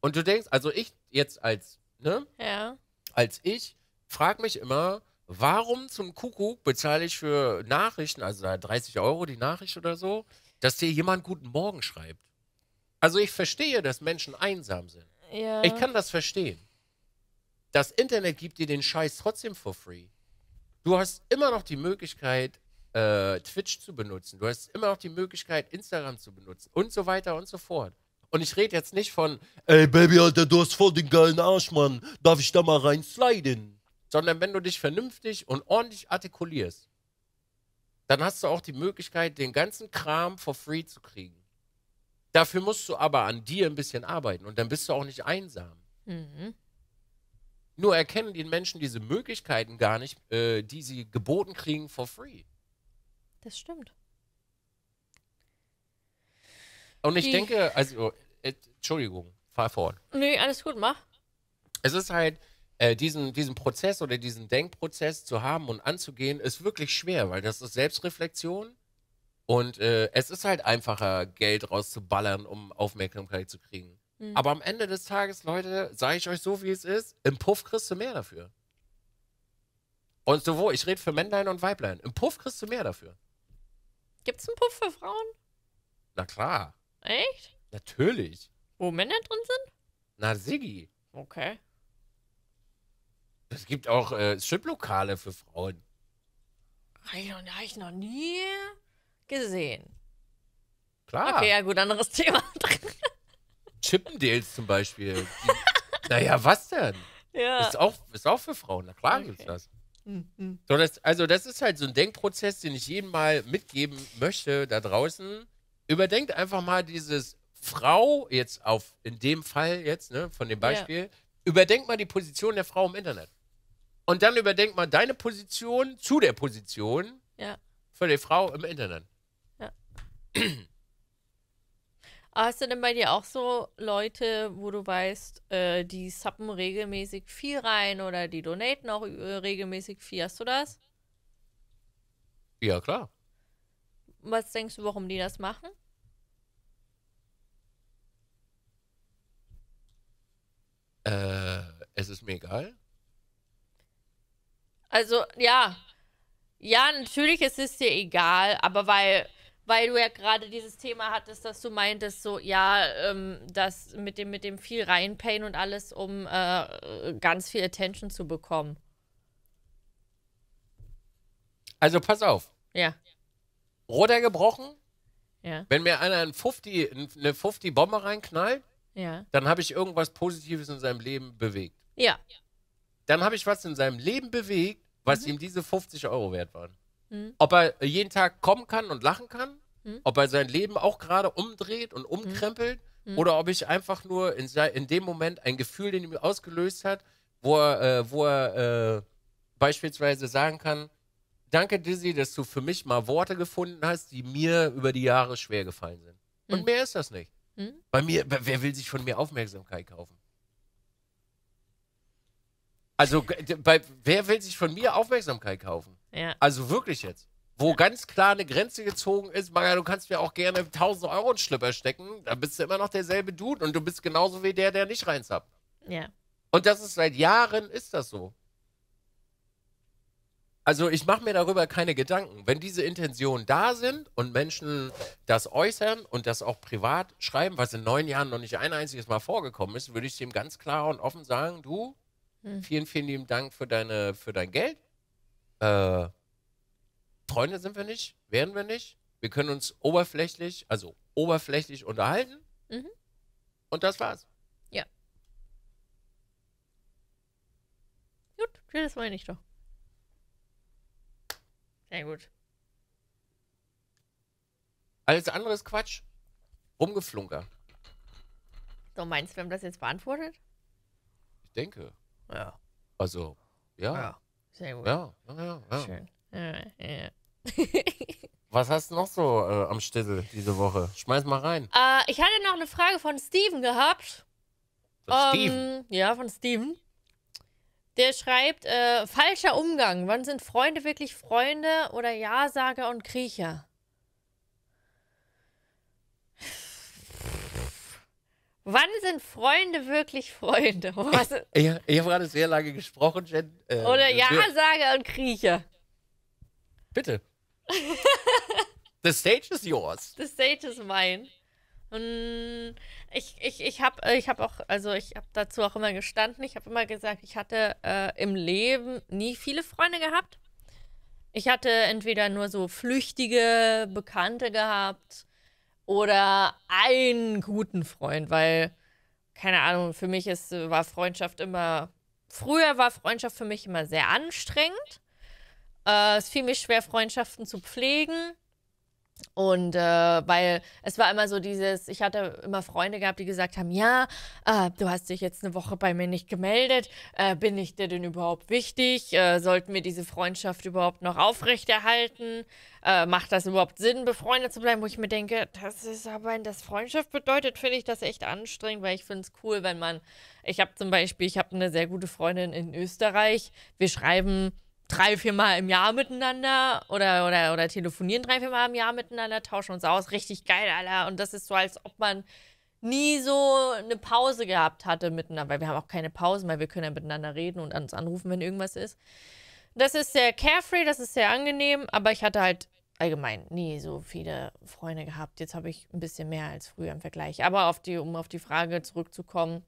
Und du denkst, also ich jetzt als, ne? Ja. Als ich, frage mich immer, Warum zum Kuckuck bezahle ich für Nachrichten, also 30 Euro die Nachricht oder so, dass dir jemand Guten Morgen schreibt? Also ich verstehe, dass Menschen einsam sind.
Ja. Ich kann
das verstehen. Das Internet gibt dir den Scheiß trotzdem for free. Du hast immer noch die Möglichkeit, äh, Twitch zu benutzen. Du hast immer noch die Möglichkeit, Instagram zu benutzen und so weiter und so fort. Und ich rede jetzt nicht von, ey Baby, Alter, du hast voll den geilen Arsch, Mann. Darf ich da mal rein sliden? sondern wenn du dich vernünftig und ordentlich artikulierst, dann hast du auch die Möglichkeit, den ganzen Kram for free zu kriegen. Dafür musst du aber an dir ein bisschen arbeiten und dann bist du auch nicht einsam. Mhm. Nur erkennen die Menschen diese Möglichkeiten gar nicht, äh, die sie geboten kriegen for free. Das stimmt. Und ich die denke, also, äh, Entschuldigung, fahr fort.
Nee, alles gut, mach.
Es ist halt, äh, diesen, diesen Prozess oder diesen Denkprozess zu haben und anzugehen, ist wirklich schwer, weil das ist Selbstreflexion und äh, es ist halt einfacher, Geld rauszuballern, um Aufmerksamkeit zu kriegen. Mhm. Aber am Ende des Tages, Leute, sage ich euch so, wie es ist, im Puff kriegst du mehr dafür. Und sowohl, ich rede für Männlein und Weiblein. Im Puff kriegst du mehr dafür.
Gibt es einen Puff für Frauen?
Na klar. Echt? Natürlich.
Wo Männer drin sind?
Na, Siggi. Okay. Es gibt auch äh, Strip-Lokale für Frauen.
Habe ich, noch- hab ich noch nie gesehen. Klar. Okay, ja gut, anderes (laughs) Thema.
Chippendales zum Beispiel. Die, (laughs) naja, was denn? ja. Ist, auch, ist auch für Frauen. Na klar gibt's Okay. das. Mhm. So, das. Also, das ist halt so ein Denkprozess, den ich jedem mal mitgeben möchte da draußen. Überdenkt einfach mal dieses Frau, jetzt auf in dem Fall jetzt, ne, von dem Ja. Beispiel. Überdenkt mal die Position der Frau im Internet. Und dann überdenk mal deine Position zu der Position ja. für die Frau im Internet.
Ja. (clears throat) Hast du denn bei dir auch so Leute, wo du weißt, äh, die suppen regelmäßig viel rein oder die donaten auch äh, regelmäßig viel? Hast du das? Ja, klar. Was denkst du, warum die das machen?
Äh, es ist mir egal.
Also, ja. Ja, natürlich ist es dir egal, aber weil, weil du ja gerade dieses Thema hattest, dass du meintest, so, ja, ähm, das mit dem, mit dem viel reinpain und alles, um äh, ganz viel Attention zu bekommen.
Also pass auf. Ja. Roder gebrochen. Ja. Wenn mir einer ein 50, eine 50-Bombe reinknallt, ja. dann habe ich irgendwas Positives in seinem Leben bewegt. Ja dann habe ich was in seinem Leben bewegt, was mhm. ihm diese 50 Euro wert waren. Mhm. Ob er jeden Tag kommen kann und lachen
kann, mhm.
ob er sein Leben auch gerade umdreht und mhm. umkrempelt, mhm. oder ob ich einfach nur in, in, dem Moment ein Gefühl in ihm ausgelöst hat, wo er, äh, wo er äh, beispielsweise sagen kann, danke Dizzy, dass du für mich mal Worte gefunden hast, die mir über die Jahre schwer gefallen sind. Und mhm. mehr ist das nicht. Bei mir, wer will sich von mir Aufmerksamkeit kaufen? Also, bei, wer will sich von mir Aufmerksamkeit kaufen? Ja. Also wirklich jetzt. Wo ja. ganz klar eine Grenze gezogen ist, Maga, du kannst mir auch gerne 1000 Euro in Schlipper stecken, dann bist du immer noch derselbe Dude und du bist genauso wie der, der nicht reinzappt. Ja. Und das ist seit Jahren ist das so. Also ich mache mir darüber keine Gedanken. Wenn diese Intentionen da sind und Menschen das äußern und das auch privat schreiben, was in neun Jahren noch nicht ein einziges Mal vorgekommen ist, würde ich dem ganz klar und offen sagen, du, Mhm. Vielen, vielen lieben Dank für, deine, für dein Geld. Äh, Freunde sind wir nicht, wären wir nicht. Wir können uns oberflächlich, also oberflächlich unterhalten. Mhm. Und das war's.
Ja. Gut, das meine ich doch. Sehr gut.
Alles andere ist Quatsch. Rumgeflunker.
So, meinst du, wir haben das jetzt beantwortet?
Ich denke. Ja. Also, ja. ja. Sehr gut. Ja, ja, ja. Schön.
Ja. (laughs)
Was hast du noch so äh, am Stissel diese Woche? Schmeiß mal rein.
Äh, ich hatte noch eine Frage von Steven gehabt. Von ähm, Steven? Ja, von Steven. Der schreibt, äh, falscher Umgang. Wann sind Freunde wirklich Freunde oder Ja-Sager und Kriecher? Wann sind Freunde wirklich Freunde? (laughs) Was?
Ich, ich habe gerade sehr lange gesprochen, Jen. Äh, Oder Ja-Sager
und Kriecher.
Bitte. (laughs) The stage is yours.
The stage is mine. Hm, ich ich, ich habe ich hab auch, also ich habe dazu auch immer gestanden. Ich habe immer gesagt, ich hatte äh, im Leben nie viele Freunde gehabt. Ich hatte entweder nur so flüchtige Bekannte gehabt oder einen guten Freund, weil, keine Ahnung, für mich ist, war Freundschaft immer, früher war Freundschaft für mich immer sehr anstrengend. Äh, es fiel mir schwer, Freundschaften zu pflegen. Und äh, weil es war immer so dieses, ich hatte immer Freunde gehabt, die gesagt haben, ja, äh, du hast dich jetzt eine Woche bei mir nicht gemeldet, äh, bin ich dir denn überhaupt wichtig? Äh, sollten wir diese Freundschaft überhaupt noch aufrechterhalten? Äh, macht das überhaupt Sinn, befreundet zu bleiben? Wo ich mir denke, das ist aber, wenn das Freundschaft bedeutet, finde ich das echt anstrengend, weil ich finde es cool, wenn man, ich habe zum Beispiel, ich habe eine sehr gute Freundin in Österreich, wir schreiben drei, vier Mal im Jahr miteinander oder, oder, oder telefonieren drei, vier Mal im Jahr miteinander, tauschen uns aus. Richtig geil, Alter. Und das ist so, als ob man nie so eine Pause gehabt hatte miteinander, weil wir haben auch keine Pausen, weil wir können ja miteinander reden und uns anrufen, wenn irgendwas ist. Das ist sehr carefree, das ist sehr angenehm, aber ich hatte halt allgemein nie so viele Freunde gehabt. Jetzt habe ich ein bisschen mehr als früher im Vergleich. Aber auf die, um auf die Frage zurückzukommen,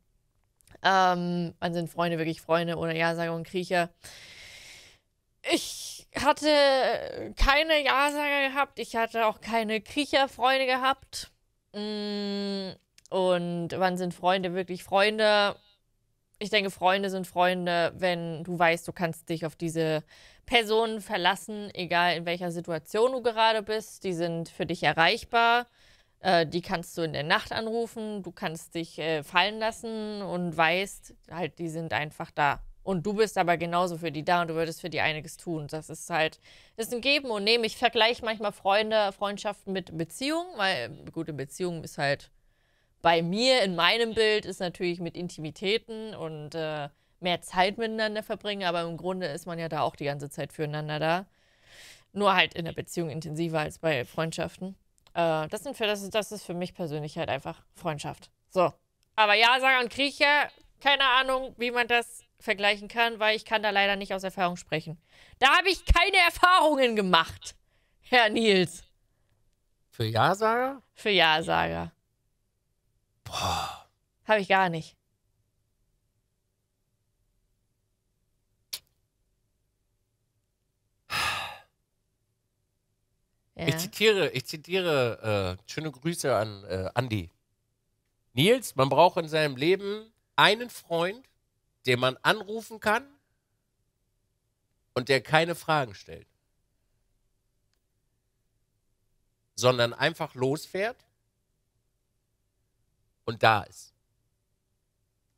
ähm, wann sind Freunde wirklich Freunde oder Ja-Sager und Kriecher? ich hatte keine Ja-Sager gehabt, ich hatte auch keine Kriecherfreunde gehabt. Mm, und wann sind Freunde wirklich Freunde? Ich denke, Freunde sind Freunde, wenn du weißt, du kannst dich auf diese Personen verlassen, egal in welcher Situation du gerade bist. Die sind für dich erreichbar. Äh, die kannst du in der Nacht anrufen. Du kannst dich äh, fallen lassen und weißt, halt, die sind einfach da und du bist aber genauso für die da und du würdest für die einiges tun. Das ist halt, das ist ein Geben und Nehmen. Ich vergleiche manchmal Freunde, Freundschaften mit Beziehungen, weil gute Beziehung ist halt bei mir in meinem Bild ist natürlich mit Intimitäten und äh, mehr Zeit miteinander verbringen, aber im Grunde ist man ja da auch die ganze Zeit füreinander da. Nur halt in der Beziehung intensiver als bei Freundschaften. Äh, das, sind für, das, ist, das ist für mich persönlich halt einfach Freundschaft. So. Aber ja, Sager und Kriecher, keine Ahnung, wie man das vergleichen kann, weil ich kann da leider nicht aus Erfahrung sprechen. Da habe ich keine Erfahrungen gemacht, (laughs) Herr Nils.
Für Ja-Sager?
Für Ja-Sager. Boah. Habe ich gar nicht.
Ja. Ich
zitiere, ich zitiere äh, schöne Grüße an äh, Andy. Nils, man braucht in seinem Leben einen Freund, den man anrufen kann und der keine Fragen stellt, sondern einfach losfährt und da ist.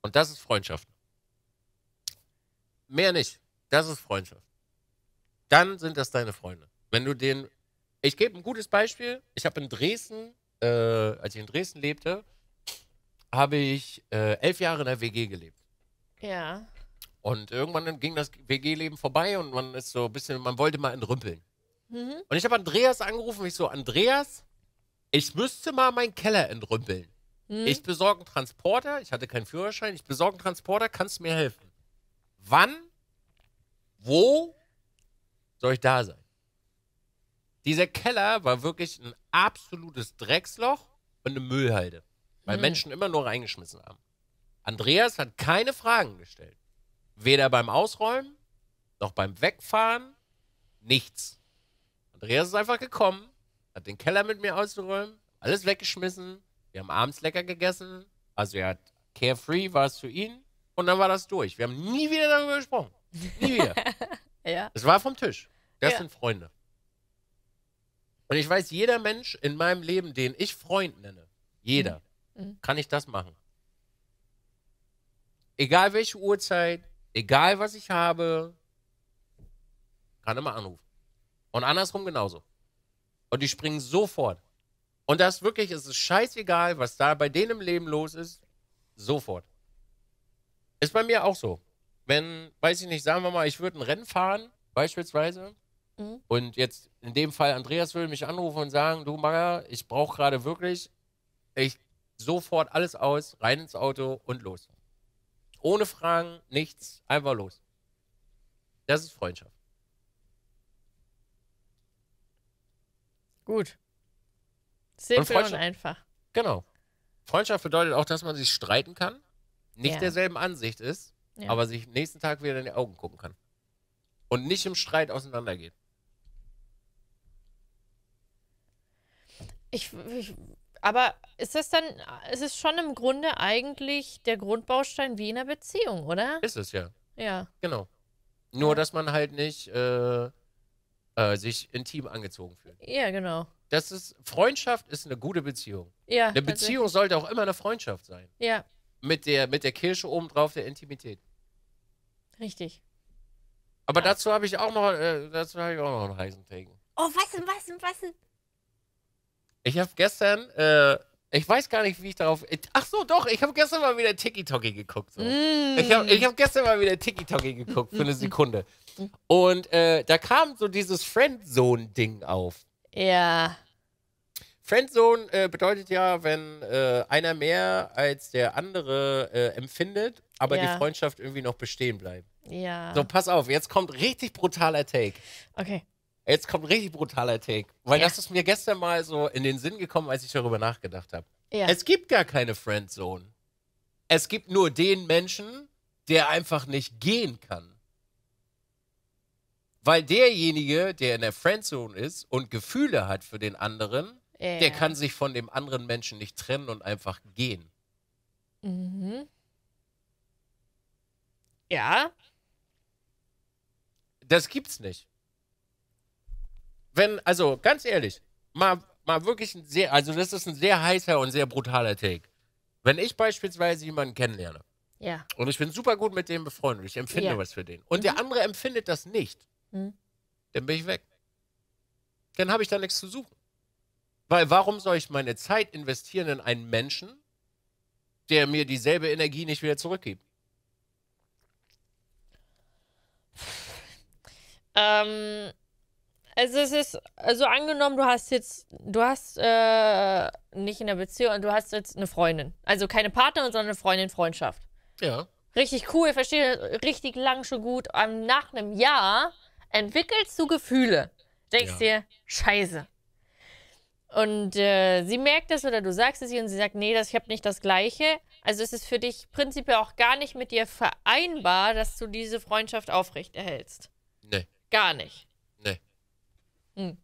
Und das ist Freundschaft. Mehr nicht. Das ist Freundschaft. Dann sind das deine Freunde. Wenn du den. Ich gebe ein gutes Beispiel. Ich habe in Dresden, äh, als ich in Dresden lebte, habe ich äh, elf Jahre in der WG gelebt. Ja. Und irgendwann ging das WG-Leben vorbei und man ist so ein bisschen, man wollte mal entrümpeln. Mhm. Und ich habe Andreas angerufen und ich so, Andreas, ich müsste mal meinen Keller entrümpeln. Mhm. Ich besorge einen Transporter, ich hatte keinen Führerschein, ich besorge einen Transporter, kannst du mir helfen? Wann? Wo soll ich da sein? Dieser Keller war wirklich ein absolutes Drecksloch und eine Müllhalde, weil mhm. Menschen immer nur reingeschmissen haben. Andreas hat keine Fragen gestellt. Weder beim Ausräumen, noch beim Wegfahren, nichts. Andreas ist einfach gekommen, hat den Keller mit mir ausgeräumt, alles weggeschmissen. Wir haben abends lecker gegessen. Also er hat carefree, war es für ihn. Und dann war das durch. Wir haben nie wieder darüber gesprochen. Nie wieder.
(laughs) ja.
Es war vom Tisch. Das ja. sind Freunde. Und ich weiß, jeder Mensch in meinem Leben, den ich Freund nenne, jeder, mhm. mhm. kann ich das machen egal welche Uhrzeit, egal was ich habe, kann immer anrufen. Und andersrum genauso. Und die springen sofort. Und das wirklich, es ist scheißegal, was da bei denen im Leben los ist, sofort. Ist bei mir auch so. Wenn, weiß ich nicht, sagen wir mal, ich würde ein Rennen fahren, beispielsweise, mhm. und jetzt in dem Fall Andreas würde mich anrufen und sagen, du Maga, ich brauche gerade wirklich, ich sofort alles aus, rein ins Auto und los. Ohne Fragen, nichts, einfach los. Das ist Freundschaft.
Gut.
Simpel und, und einfach.
Genau. Freundschaft bedeutet auch, dass man sich streiten kann, nicht ja. derselben Ansicht ist, ja. aber sich nächsten Tag wieder in die Augen gucken kann. Und nicht im Streit auseinandergeht.
Ich, ich aber ist das dann, ist es schon im Grunde eigentlich der Grundbaustein wie in einer Beziehung, oder? Ist es ja. Ja.
Genau. Nur, ja. dass man halt nicht äh, äh, sich intim angezogen fühlt. Ja, genau. Das ist, Freundschaft ist eine gute Beziehung. Ja. Eine also Beziehung sollte auch immer eine Freundschaft sein. Ja. Mit der, mit der Kirsche obendrauf der Intimität. Richtig. Aber ja. dazu habe ich auch noch, äh, dazu habe ich auch noch einen heißen Taken.
Oh, was denn, was denn, was denn?
Ich habe gestern, äh, ich weiß gar nicht, wie ich darauf. Ach so, doch, ich habe gestern mal wieder Tiki-Toki geguckt. So. Mm. Ich habe ich hab gestern mal wieder Tiki-Toki geguckt für eine (laughs) Sekunde. Und äh, da kam so dieses
Friendzone-Ding auf. Ja.
Friendzone äh, bedeutet ja, wenn äh, einer mehr als der andere äh, empfindet, aber ja. die Freundschaft irgendwie noch bestehen bleibt. Ja. So, pass auf, jetzt kommt richtig brutaler Take. Okay. Jetzt kommt ein richtig brutaler Take. Weil ja. das ist mir gestern mal so in den Sinn gekommen, als ich darüber nachgedacht habe. Ja. Es gibt gar keine Friendzone. Es gibt nur den Menschen, der einfach nicht gehen kann. Weil derjenige, der in der Friendzone ist und Gefühle hat für den anderen, ja. der kann sich von dem anderen Menschen nicht trennen und einfach gehen.
Mhm. Ja.
Das gibt's nicht wenn, also ganz ehrlich, mal, mal wirklich ein sehr, also das ist ein sehr heißer und sehr brutaler Take. Wenn ich beispielsweise jemanden kennenlerne ja. und ich bin super gut mit dem befreundet, ich empfinde ja. was für den und mhm. der andere empfindet das nicht, mhm. dann bin ich weg. Dann habe ich da nichts zu suchen. Weil warum soll ich meine Zeit investieren in einen Menschen, der mir dieselbe Energie nicht wieder zurückgibt?
Ähm, also es ist, also angenommen, du hast jetzt, du hast äh, nicht in der Beziehung, du hast jetzt eine Freundin. Also keine Partnerin, sondern eine Freundin, Freundschaft. Ja. Richtig cool, verstehe richtig lang schon gut. Um, nach einem Jahr entwickelst du Gefühle. Denkst ja. dir, scheiße. Und äh, sie merkt es oder du sagst es ihr und sie sagt, nee, das, ich habe nicht das Gleiche. Also es ist für dich prinzipiell auch gar nicht mit dir vereinbar, dass du diese Freundschaft aufrechterhältst. Nee. Gar nicht. Mhm.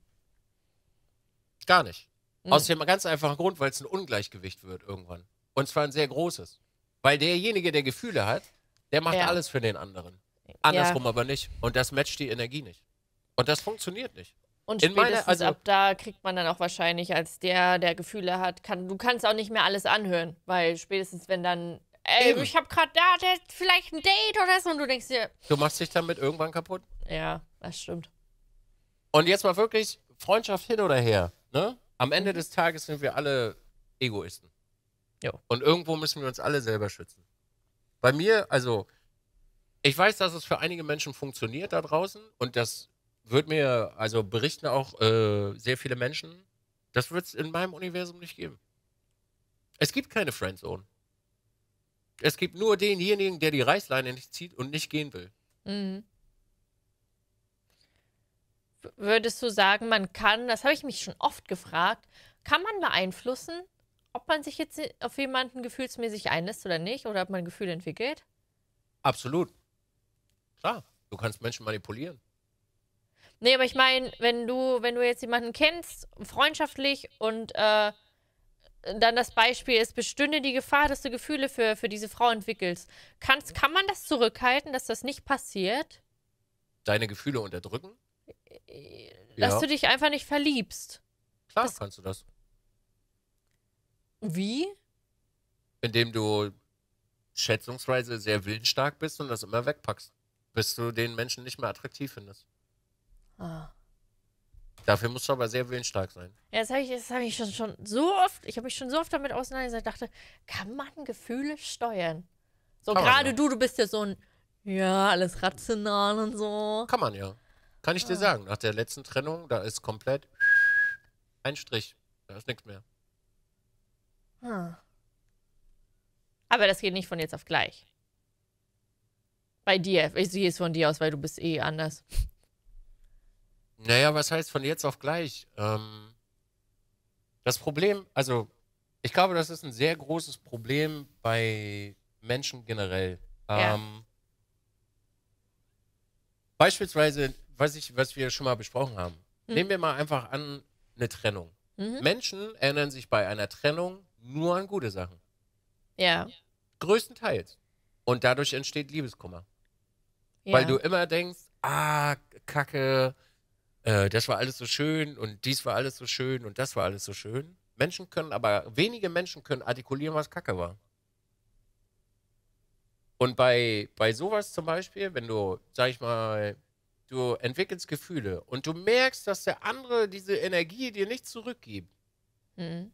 Gar nicht. Mhm. Aus dem ganz einfachen Grund, weil es ein Ungleichgewicht wird irgendwann. Und zwar ein sehr großes. Weil derjenige, der Gefühle hat, der macht ja. alles für den anderen. Andersrum ja. aber nicht. Und das matcht die Energie nicht. Und das funktioniert
nicht.
Und spätestens meine, also, ab da kriegt man dann auch wahrscheinlich, als der, der Gefühle hat, kann, du kannst auch nicht mehr alles anhören, weil spätestens wenn dann, ey, eben. ich habe gerade da, vielleicht ein Date oder so und du denkst dir.
Du machst dich damit irgendwann kaputt?
Ja, das stimmt.
Und jetzt mal wirklich Freundschaft hin oder her. Ne? Am Ende mhm. des Tages sind wir alle Egoisten. Jo. Und irgendwo müssen wir uns alle selber schützen. Bei mir, also, ich weiß, dass es für einige Menschen funktioniert da draußen und das wird mir, also berichten auch äh, sehr viele Menschen, das wird es in meinem Universum nicht geben. Es gibt keine Friendzone. Es gibt nur denjenigen, der die Reißleine nicht zieht und nicht gehen will.
Mhm würdest du sagen, man kann, das habe ich mich schon oft gefragt, kann man beeinflussen, ob man sich jetzt auf jemanden gefühlsmäßig einlässt oder nicht oder ob man Gefühle entwickelt?
Absolut. Klar, du kannst Menschen manipulieren.
Nee, aber ich meine, wenn du, wenn du jetzt jemanden kennst, freundschaftlich und äh, dann das Beispiel ist, bestünde die Gefahr, dass du Gefühle für, für diese Frau entwickelst. Kannst, kann man das zurückhalten, dass das nicht passiert?
Deine Gefühle unterdrücken? dass ja. du
dich einfach nicht verliebst. Klar das kannst du das. Wie?
Indem du schätzungsweise sehr willensstark bist und das immer wegpackst, bis du den Menschen nicht mehr attraktiv findest. Ah. Dafür musst du aber sehr willensstark sein.
Ja, das habe ich, das hab ich schon, schon so oft, ich habe mich schon so oft damit auseinandergesetzt, ich dachte, kann man Gefühle steuern? So, gerade ja. du, du bist ja so ein, ja, alles rational und so. Kann man
ja. Kann ich dir ah. sagen, nach der letzten Trennung, da ist komplett ein Strich. Da ist nichts mehr.
Hm. Aber das geht nicht von jetzt auf gleich. Bei dir. Ich sehe es von dir aus, weil du bist eh anders.
Naja, was heißt von jetzt auf gleich? Ähm, das Problem, also ich glaube, das ist ein sehr großes Problem bei Menschen generell. Ja. Ähm, beispielsweise was, ich, was wir schon mal besprochen haben. Mhm. Nehmen wir mal einfach an, eine Trennung. Mhm. Menschen erinnern sich bei einer Trennung nur an gute Sachen. Ja. Größtenteils. Und dadurch entsteht Liebeskummer. Ja. Weil du immer denkst, ah, Kacke, äh, das war alles so schön und dies war alles so schön und das war alles so schön. Menschen können aber, wenige Menschen können artikulieren, was Kacke war. Und bei, bei sowas zum Beispiel, wenn du, sag ich mal, du entwickelst Gefühle und du merkst, dass der andere diese Energie dir nicht zurückgibt, mhm.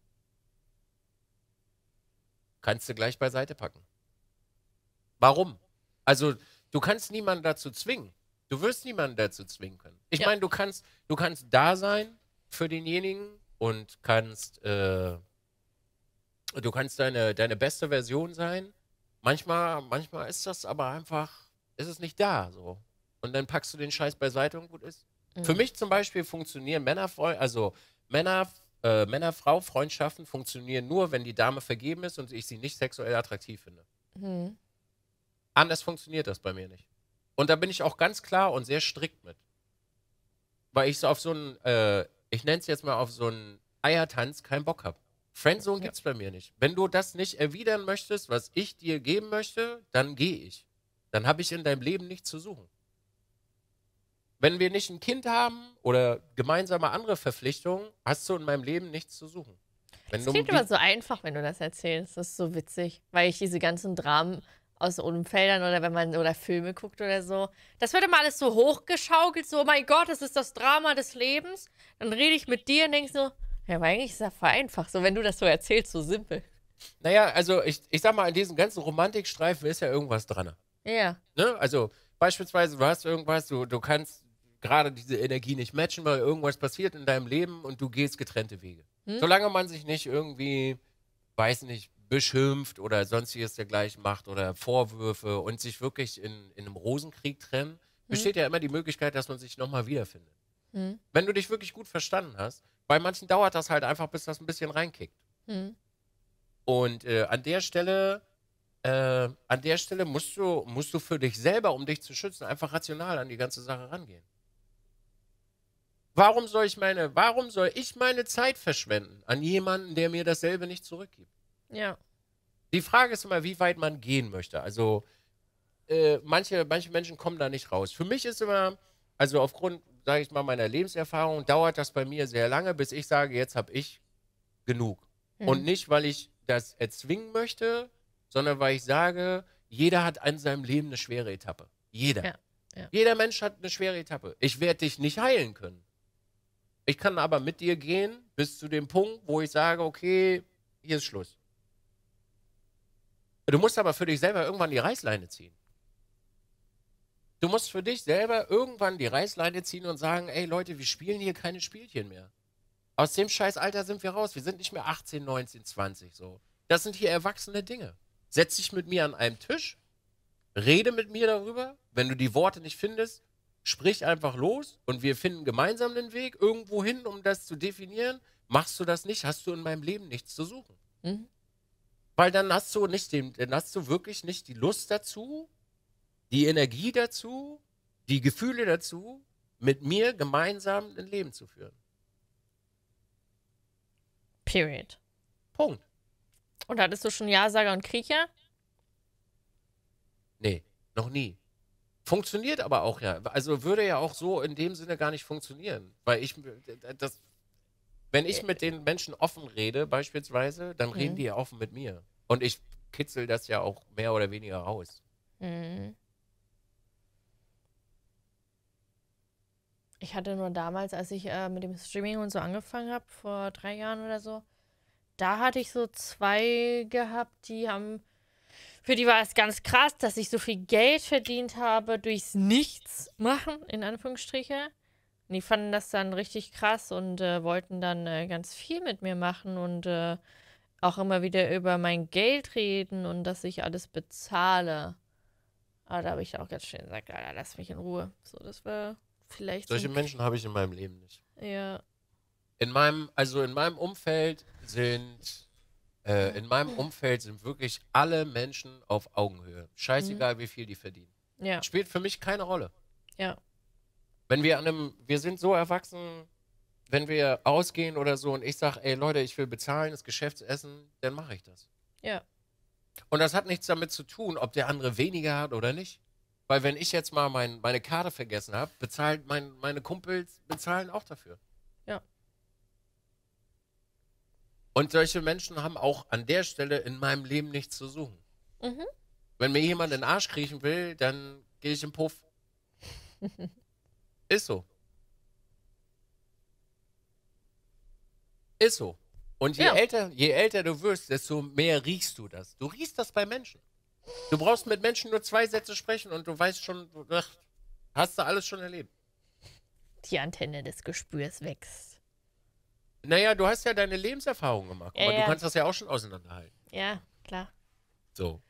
kannst du gleich beiseite packen. Warum? Also, du kannst niemanden dazu zwingen. Du wirst niemanden dazu zwingen können. Ich ja. meine, du kannst, du kannst da sein für denjenigen und kannst, äh, du kannst deine, deine beste Version sein. Manchmal, manchmal ist das aber einfach, ist es nicht da so und dann packst du den Scheiß beiseite und gut ist. Mhm. Für mich zum Beispiel funktionieren Männerfreund, also Männer, äh, Männer-Frau-Freundschaften funktionieren nur, wenn die Dame vergeben ist und ich sie nicht sexuell attraktiv finde. Mhm. Anders funktioniert das bei mir nicht. Und da bin ich auch ganz klar und sehr strikt mit. Weil ich so auf so einen, äh, ich nenne es jetzt mal auf so einen Eiertanz keinen Bock habe. Friendzone ja. gibt's bei mir nicht. Wenn du das nicht erwidern möchtest, was ich dir geben möchte, dann gehe ich. Dann habe ich in deinem Leben nichts zu suchen. Wenn wir nicht ein Kind haben oder gemeinsame andere Verpflichtungen, hast du in meinem Leben nichts zu suchen. Es klingt immer so
einfach, wenn du das erzählst. Das ist so witzig, weil ich diese ganzen Dramen aus Unfällen oder wenn man oder Filme guckt oder so. Das wird immer alles so hochgeschaukelt, so, oh mein Gott, das ist das Drama des Lebens. Dann rede ich mit dir und denke so, ja, aber eigentlich ist das voll einfach, so wenn du das so erzählst, so simpel.
Naja, also ich, ich sag mal, an diesen ganzen Romantikstreifen ist ja irgendwas dran. Ja. Ne? Also beispielsweise, du hast irgendwas, du, du kannst gerade diese Energie nicht matchen, weil irgendwas passiert in deinem Leben und du gehst getrennte Wege. Hm? Solange man sich nicht irgendwie, weiß nicht, beschimpft oder sonstiges dergleichen macht oder Vorwürfe und sich wirklich in, in einem Rosenkrieg trennen, hm? besteht ja immer die Möglichkeit, dass man sich nochmal wiederfindet. Hm? Wenn du dich wirklich gut verstanden hast, bei manchen dauert das halt einfach, bis das ein bisschen reinkickt. Hm? Und äh, an der Stelle äh, an der Stelle musst du, musst du für dich selber, um dich zu schützen, einfach rational an die ganze Sache rangehen. Warum soll ich meine, warum soll ich meine Zeit verschwenden an jemanden, der mir dasselbe nicht zurückgibt? Ja. Die Frage ist immer, wie weit man gehen möchte. Also äh, manche, manche Menschen kommen da nicht raus. Für mich ist immer, also aufgrund, sage ich mal, meiner Lebenserfahrung dauert das bei mir sehr lange, bis ich sage, jetzt habe ich genug. Mhm. Und nicht, weil ich das erzwingen möchte, sondern weil ich sage, jeder hat an seinem Leben eine schwere Etappe. Jeder. Ja, ja. Jeder Mensch hat eine schwere Etappe. Ich werde dich nicht heilen können. Ich kann aber mit dir gehen bis zu dem Punkt, wo ich sage, okay, hier ist Schluss. Du musst aber für dich selber irgendwann die Reißleine ziehen. Du musst für dich selber irgendwann die Reißleine ziehen und sagen, ey Leute, wir spielen hier keine Spielchen mehr. Aus dem Scheißalter sind wir raus. Wir sind nicht mehr 18, 19, 20 so. Das sind hier erwachsene Dinge. Setz dich mit mir an einem Tisch, rede mit mir darüber. Wenn du die Worte nicht findest, Sprich einfach los und wir finden gemeinsam den Weg irgendwo hin, um das zu definieren. Machst du das nicht, hast du in meinem Leben nichts zu suchen. Mhm. Weil dann hast du nicht den, dann hast du wirklich nicht die Lust dazu, die Energie dazu, die Gefühle dazu, mit mir gemeinsam ein Leben zu führen. Period. Punkt.
Und hattest du schon Ja-Sager und Kriecher?
Nee, noch nie. Funktioniert aber auch ja. Also würde ja auch so in dem Sinne gar nicht funktionieren. Weil ich, das, wenn ich äh. mit den Menschen offen rede, beispielsweise, dann mhm. reden die ja offen mit mir. Und ich kitzel das ja auch mehr oder weniger raus.
Mhm. Ich hatte nur damals, als ich äh, mit dem Streaming und so angefangen habe, vor drei Jahren oder so, da hatte ich so zwei gehabt, die haben für die war es ganz krass, dass ich so viel Geld verdient habe durchs Nichts machen, in Anführungsstriche. Und die fanden das dann richtig krass und äh, wollten dann äh, ganz viel mit mir machen und äh, auch immer wieder über mein Geld reden und dass ich alles bezahle. Aber da habe ich auch ganz schön gesagt, Alter, lass mich in Ruhe. So, das war vielleicht. Solche Menschen habe ich
in meinem Leben nicht. Ja. In meinem, also in meinem Umfeld sind äh, in meinem Umfeld sind wirklich alle Menschen auf Augenhöhe. Scheißegal, mhm. wie viel die verdienen. Ja. Spielt für mich keine Rolle. Ja. Wenn wir an einem, wir sind so erwachsen, wenn wir ausgehen oder so und ich sage, ey Leute, ich will bezahlen, das Geschäftsessen, dann mache ich das. Ja. Und das hat nichts damit zu tun, ob der andere weniger hat oder nicht. Weil wenn ich jetzt mal mein, meine Karte vergessen habe, bezahlt mein, meine Kumpels bezahlen auch dafür. Und solche Menschen haben auch an der Stelle in meinem Leben nichts zu suchen. Mhm. Wenn mir jemand in den Arsch kriechen will, dann gehe ich im Puff. (laughs) Ist so. Ist so. Und je, ja. älter, je älter du wirst, desto mehr riechst du das. Du riechst das bei Menschen. Du brauchst mit Menschen nur zwei Sätze sprechen und du weißt schon, ach, hast du alles schon erlebt. Die Antenne des
Gespürs wächst.
Naja, du hast ja deine Lebenserfahrung gemacht, aber ja. du kannst das ja auch schon auseinanderhalten.
Ja, klar.
So.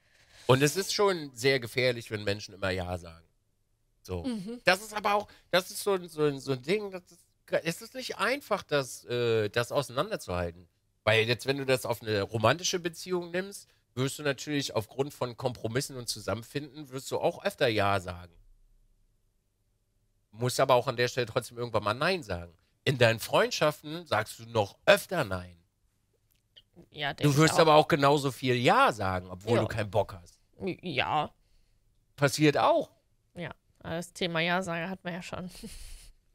Und es ist schon sehr gefährlich, wenn Menschen immer Ja sagen. So. Mhm. Das ist aber auch, das ist so, so, so ein Ding, das ist, es ist nicht einfach, das, äh, das auseinanderzuhalten. Weil jetzt, wenn du das auf eine romantische Beziehung nimmst, wirst du natürlich aufgrund von Kompromissen und Zusammenfinden, wirst du auch öfter Ja sagen. Musst aber auch an der Stelle trotzdem irgendwann mal Nein sagen. In deinen Freundschaften sagst du noch öfter Nein.
Ja, du wirst auch. aber
auch genauso viel Ja sagen, obwohl ja. du keinen Bock hast. Ja. Passiert
auch. Ja, das Thema Ja sagen hat man ja schon.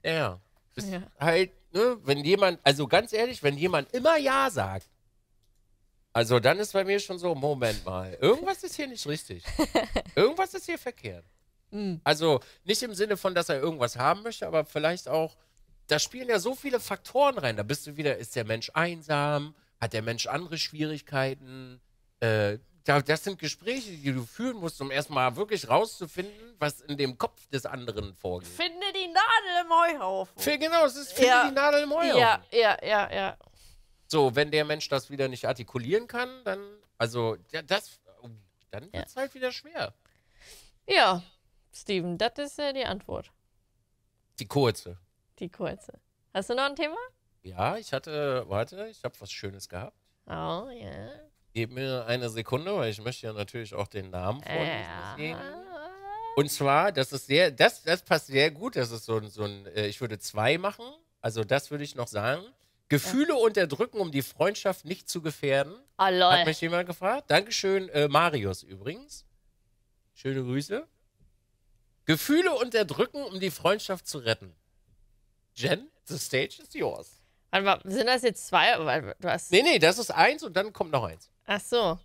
Ja. (laughs) Ist ja.
halt, ne, wenn jemand, also ganz ehrlich, wenn jemand immer Ja sagt, also dann ist bei mir schon so, Moment mal, irgendwas ist hier nicht richtig. (laughs) Irgendwas ist hier verkehrt. Hm. Also nicht im Sinne von, dass er irgendwas haben möchte, aber vielleicht auch, da spielen ja so viele Faktoren rein. Da bist du wieder, ist der Mensch einsam? Hat der Mensch andere Schwierigkeiten? Äh, das sind Gespräche, die du führen musst, um erstmal wirklich rauszufinden, was in dem Kopf des anderen vorgeht.
Finde die Nadel im Heuhaufen. genau, es ist finde ja. die Nadel im Heuhaufen. Ja, ja, ja, ja.
So, wenn der Mensch das wieder nicht artikulieren
kann, dann, also, ja, das, oh, dann wird es ja. halt wieder schwer. Ja, Steven, das ist ja äh, die Antwort. Die kurze die kurze. Hast du noch ein Thema?
Ja, ich hatte, warte, ich habe was Schönes gehabt.
Oh, ja. Yeah.
Gib mir eine Sekunde, weil ich möchte ja natürlich auch den Namen vorlesen. Ja. Und zwar, das ist sehr, das, das passt sehr gut. Das ist so, so ein, äh, ich würde zwei machen. Also das würde ich noch sagen. Gefühle ja. unterdrücken, um die Freundschaft nicht zu gefährden. Oh, lol. Hat mich jemand gefragt. Dankeschön, äh, Marius übrigens. Schöne Grüße. Gefühle unterdrücken, um die Freundschaft zu retten. Jen, the
stage is yours. Warte mal, sind das jetzt zwei? Du hast... Nee, nee, das ist eins und dann kommt noch eins. Ach so.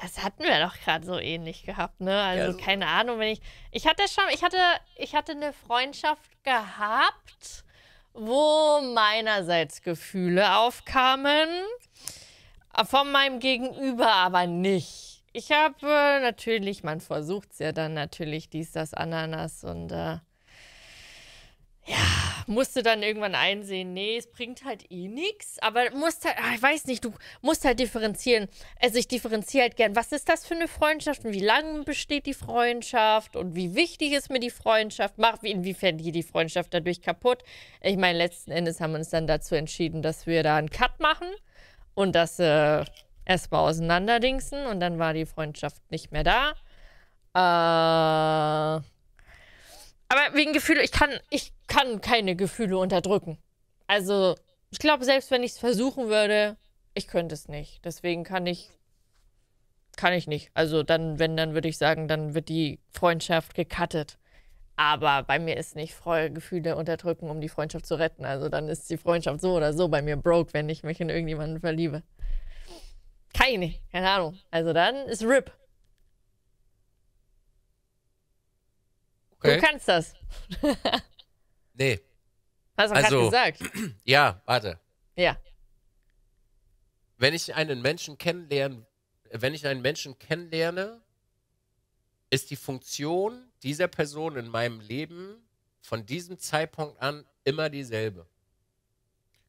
Das hatten wir doch gerade so ähnlich gehabt, ne? Also, ja, also, keine Ahnung, wenn ich. Ich hatte schon, ich hatte, ich hatte eine Freundschaft gehabt, wo meinerseits Gefühle aufkamen, von meinem Gegenüber aber nicht. Ich habe äh, natürlich, man versucht es ja dann natürlich, dies, das, Ananas und äh, ja, musste dann irgendwann einsehen, nee, es bringt halt eh nichts. Aber musst halt, ach, ich weiß nicht, du musst halt differenzieren. Also ich differenziere halt gern, was ist das für eine Freundschaft und wie lange besteht die Freundschaft und wie wichtig ist mir die Freundschaft, macht inwiefern geht die Freundschaft dadurch kaputt. Ich meine, letzten Endes haben wir uns dann dazu entschieden, dass wir da einen Cut machen und das äh, erstmal auseinanderdingsen und dann war die Freundschaft nicht mehr da. Äh aber wegen Gefühle, ich kann, ich kann keine Gefühle unterdrücken. Also, ich glaube, selbst wenn ich es versuchen würde, ich könnte es nicht. Deswegen kann ich, kann ich nicht. Also dann, wenn, dann würde ich sagen, dann wird die Freundschaft gekattet. Aber bei mir ist nicht Freude, Gefühle unterdrücken, um die Freundschaft zu retten. Also dann ist die Freundschaft so oder so bei mir broke, wenn ich mich in irgendjemanden verliebe. Keine, keine Ahnung. Also dann ist RIP. Okay. Du kannst das. nee. Hast du also, gesagt? (clears throat)
Ja, warte. Ja. Wenn ich einen Menschen kennenlernen, wenn ich einen Menschen kennenlerne, ist die Funktion dieser Person in meinem Leben von diesem Zeitpunkt an immer dieselbe.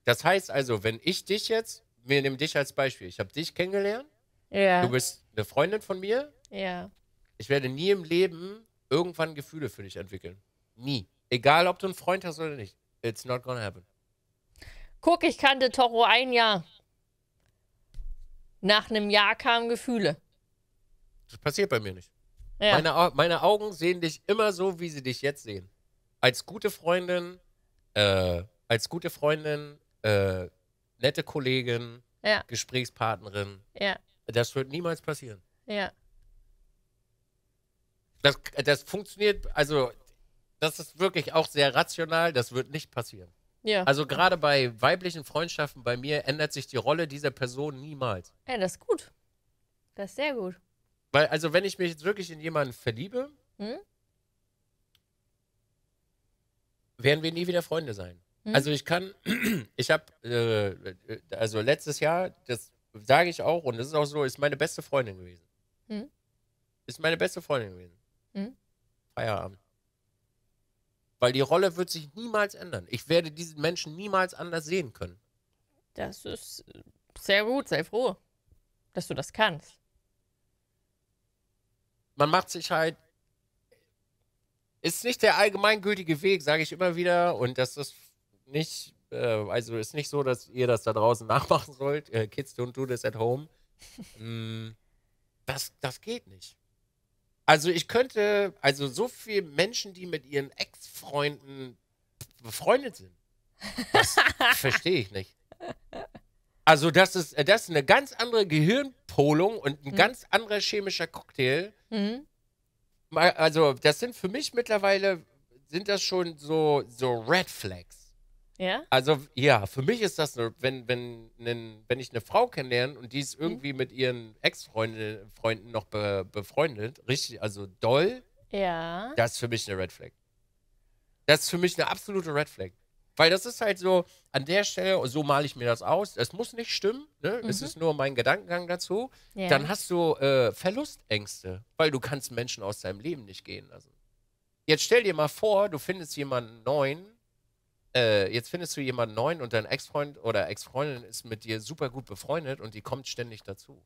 Das heißt also, wenn ich dich jetzt, wir nehmen dich als Beispiel, ich habe dich kennengelernt, ja. du bist eine Freundin von mir, ja. ich werde nie im Leben irgendwann Gefühle für dich entwickeln. Nie. Egal, ob du einen Freund hast oder nicht. It's not gonna happen.
Guck, ich kannte Toro ein Jahr. Nach einem Jahr kamen Gefühle.
Das passiert bei mir nicht. Ja. Meine, meine, Augen sehen dich immer so, wie sie dich jetzt sehen. Als gute Freundin, äh, als gute Freundin, äh, nette Kollegin, ja. Gesprächspartnerin. Ja. Das wird niemals passieren. Ja. Das, äh, das funktioniert, also das ist wirklich auch sehr rational, das wird nicht passieren. Ja. Also gerade bei weiblichen Freundschaften bei mir ändert sich die Rolle dieser Person niemals.
Ja, das ist gut. Das ist sehr gut.
Weil, also wenn ich mich jetzt wirklich in jemanden verliebe, hm? werden wir nie wieder Freunde sein. Hm? Also ich kann, (clears throat) ich habe, äh, äh, also letztes Jahr, das sage ich auch und das ist auch so, ist meine beste Freundin gewesen. Hm? Ist meine beste Freundin gewesen. Hm? Feierabend. Weil die Rolle wird sich niemals ändern. Ich werde diesen Menschen niemals anders sehen können.
Das ist äh,
sehr gut, sei froh, dass du das kannst. Man macht sich halt. Ist nicht der allgemeingültige Weg, sage ich immer wieder. Und das ist nicht. Äh, also ist nicht so, dass ihr das da draußen (laughs) nachmachen sollt. Äh, Kids don't do this at home. (laughs) mm, das, das geht nicht. Also ich könnte, also so viele Menschen, die mit ihren Ex-Freunden befreundet sind, das (laughs) verstehe ich nicht. Also das ist, das ist eine ganz andere Gehirnpolung und ein mhm. ganz anderer chemischer Cocktail. Mhm. Also das sind für mich mittlerweile, sind das schon so, so Red Flags. Ja? Also ja, für mich ist das, eine, wenn, wenn, wenn, wenn ich eine Frau kennenlerne und die ist mhm. irgendwie mhm. mit ihren Ex-Freunden noch be, befreundet, richtig, also doll,
ja.
das ist für mich eine Red Flag. Das ist für mich eine absolute Red Flag. Weil das ist halt so, an der Stelle, so male ich mir das aus, es muss nicht stimmen, ne? mhm. es ist nur mein Gedankengang dazu. Ja. Dann hast du äh, Verlustängste, weil du kannst Menschen aus deinem Leben nicht gehen lassen. Jetzt stell dir mal vor, du findest jemanden neuen, äh, jetzt findest du jemanden neuen und dein Ex-Freund oder Ex-Freundin ist mit dir super gut befreundet und die kommt ständig dazu.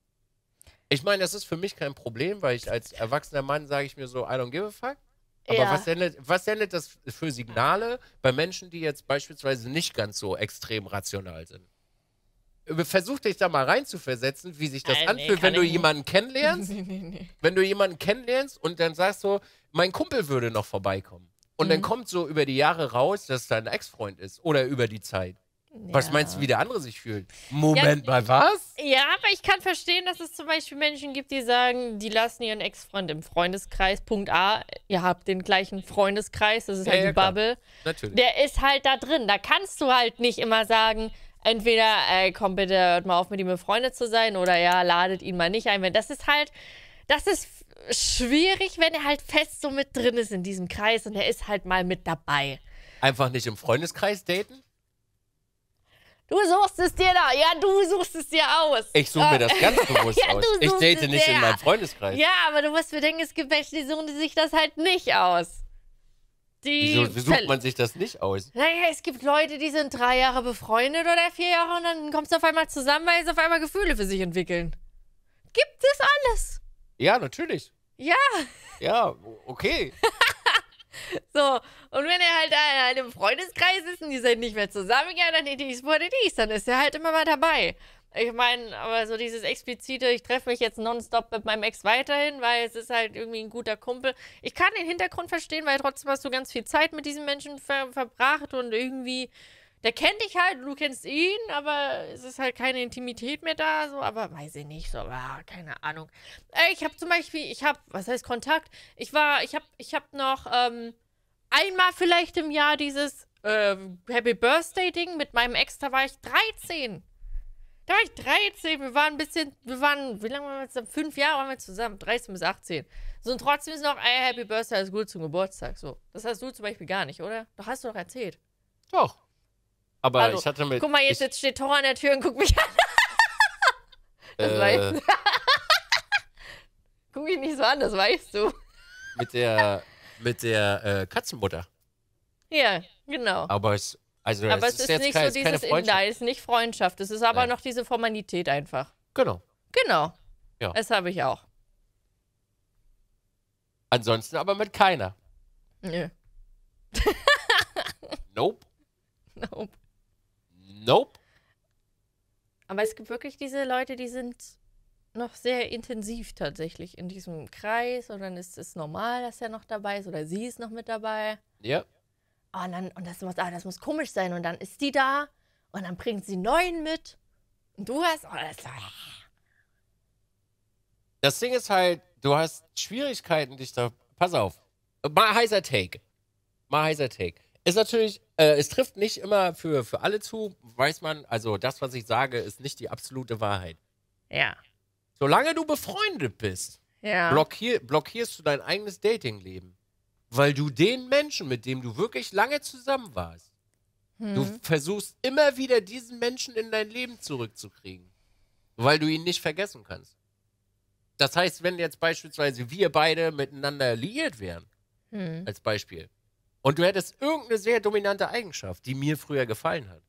Ich meine, das ist für mich kein Problem, weil ich als erwachsener Mann sage ich mir so, I don't give a fuck. Aber ja. was, sendet, was sendet das für Signale bei Menschen, die jetzt beispielsweise nicht ganz so extrem rational sind? Äh, versuch dich da mal reinzuversetzen, wie sich das äh, Nein, anfühlt, nee, wenn du jemanden nicht. (laughs) kennenlernst. Nee, nee, wenn du jemanden kennenlernst und dann sagst so, mein Kumpel würde noch vorbeikommen. Und mhm. dann kommt so über die Jahre raus, dass dein Ex-Freund ist oder über die Zeit.
Ja. Was meinst du, wie der andere
sich fühlt? Moment ja, mal, was?
Ja, aber ich kann verstehen, dass es zum Beispiel Menschen gibt, die sagen, die lassen ihren Ex-Freund im Freundeskreis. Punkt A, ihr habt den gleichen Freundeskreis, das ist halt ja, halt die Bubble. Natürlich. Der ist halt da drin. Da kannst du halt nicht immer sagen, entweder, ey, äh, komm bitte, hört mal auf, mit ihm befreundet zu sein, oder ja, ladet ihn mal nicht ein. Das ist halt, das ist schwierig, wenn er halt fest so mit drin ist in diesem Kreis und er ist halt mal mit dabei.
Einfach nicht im Freundeskreis daten?
Du suchst es dir da. Ja, du suchst es dir aus. Ich suche mir das ganz (laughs) bewusst ja, aus. Ich date nicht der. in meinem
Freundeskreis. Ja,
aber du musst bedenken, es gibt Menschen, die suchen sich das halt nicht aus. Die Wieso sucht man sich
das nicht aus?
Naja, es gibt Leute, die sind drei Jahre befreundet oder vier Jahre und dann kommst du auf einmal zusammen, weil sie auf einmal Gefühle für sich entwickeln. Gibt es alles?
Ja, natürlich. Ja. Ja, okay.
(laughs) so, und wenn er halt in einem Freundeskreis ist und die sind nicht mehr zusammen, ja, dann dies wurde dies, dann ist er halt immer mal dabei. Ich meine, aber so dieses explizite, ich treffe mich jetzt nonstop mit meinem Ex weiterhin, weil es ist halt irgendwie ein guter Kumpel. Ich kann den Hintergrund verstehen, weil trotzdem hast du ganz viel Zeit mit diesem Menschen ver verbracht und irgendwie der kennt dich halt, du kennst ihn, aber es ist halt keine Intimität mehr da, so, aber weiß ich nicht, so, ah, keine Ahnung. Ey, äh, ich habe zum Beispiel, ich habe, was heißt Kontakt? Ich war, ich habe, ich habe noch ähm, einmal vielleicht im Jahr dieses äh, Happy Birthday Ding mit meinem Ex, da war ich 13. Da war ich 13, wir waren ein bisschen, wir waren, wie lange waren wir zusammen? Fünf Jahre waren wir zusammen, 13 bis 18. So, und trotzdem ist noch, ey, äh, Happy Birthday, ist gut zum Geburtstag, so. Das hast du zum Beispiel gar nicht, oder? Doch, hast du doch erzählt. Doch.
Aber Hallo. ich hatte mit. Guck mal, jetzt, ich,
jetzt steht Tor an der Tür und guckt mich an. (laughs) das äh, weißt du. (laughs) Guck ich nicht so an, das weißt du.
Mit der, mit der äh, Katzenmutter.
Ja, genau. Aber es, also aber es ist, ist nicht kein, so dieses, in, nein, ist nicht Freundschaft. Es ist aber nein. noch diese Formalität einfach. Genau. Genau. Ja. Das habe ich auch. Ansonsten aber mit keiner. Nö.
nope. (laughs) Nope. Nope.
Aber es gibt wirklich diese Leute, die sind noch sehr intensiv tatsächlich in diesem Kreis und dann ist es normal, dass er noch dabei ist oder sie ist noch mit dabei. Ja. Oh, und, und das, muss, ah, das muss komisch sein und dann ist die da und dann bringt sie neuen mit und du hast... Oh, das,
das Ding ist halt, du hast Schwierigkeiten, dich da... Pass auf. Mal heißer Take. Mal heißer Take. Ist natürlich, äh, es trifft nicht immer für, für alle zu, weiß man, also das, was ich sage, ist nicht die absolute Wahrheit. Ja. Solange du befreundet bist, ja. blockier, blockierst du dein eigenes Datingleben. Weil du den Menschen, mit dem du wirklich lange zusammen warst, hm. du versuchst immer wieder diesen Menschen in dein Leben zurückzukriegen. Weil du ihn nicht vergessen kannst. Das heißt, wenn jetzt beispielsweise wir beide miteinander liiert wären, hm. als Beispiel, und du hättest irgendeine sehr dominante Eigenschaft, die mir früher gefallen hat.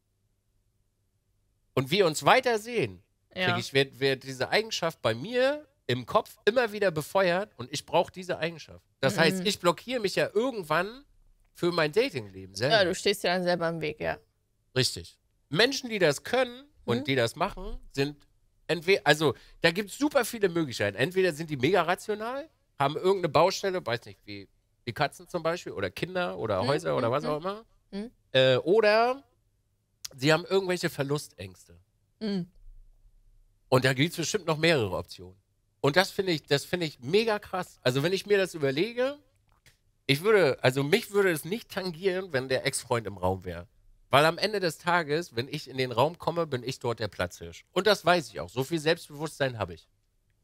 Und wir uns weiter sehen, ja. ich, wird, wird diese Eigenschaft bei mir im Kopf immer wieder befeuert und ich brauche diese Eigenschaft. Das mhm. heißt, ich blockiere mich ja irgendwann für mein Datingleben selber. Ja,
du stehst dir dann selber im Weg, ja.
Richtig. Menschen, die das können und mhm. die das machen, sind entweder, also da gibt es super viele Möglichkeiten. Entweder sind die mega rational, haben irgendeine Baustelle, weiß nicht, wie die Katzen zum Beispiel oder Kinder oder mhm, Häuser oder mhm, was mhm. auch immer. Mhm. Äh, oder sie haben irgendwelche Verlustängste. Und da gibt es bestimmt noch mehrere Optionen. Und das finde ich, das finde ich mega krass. Also wenn ich mir das überlege, ich würde, also mich würde es nicht tangieren, wenn der Ex-Freund im Raum wäre. Weil am Ende des Tages, wenn ich in den Raum komme, bin ich dort der Platzhirsch. Und das weiß ich auch. So viel Selbstbewusstsein habe ich.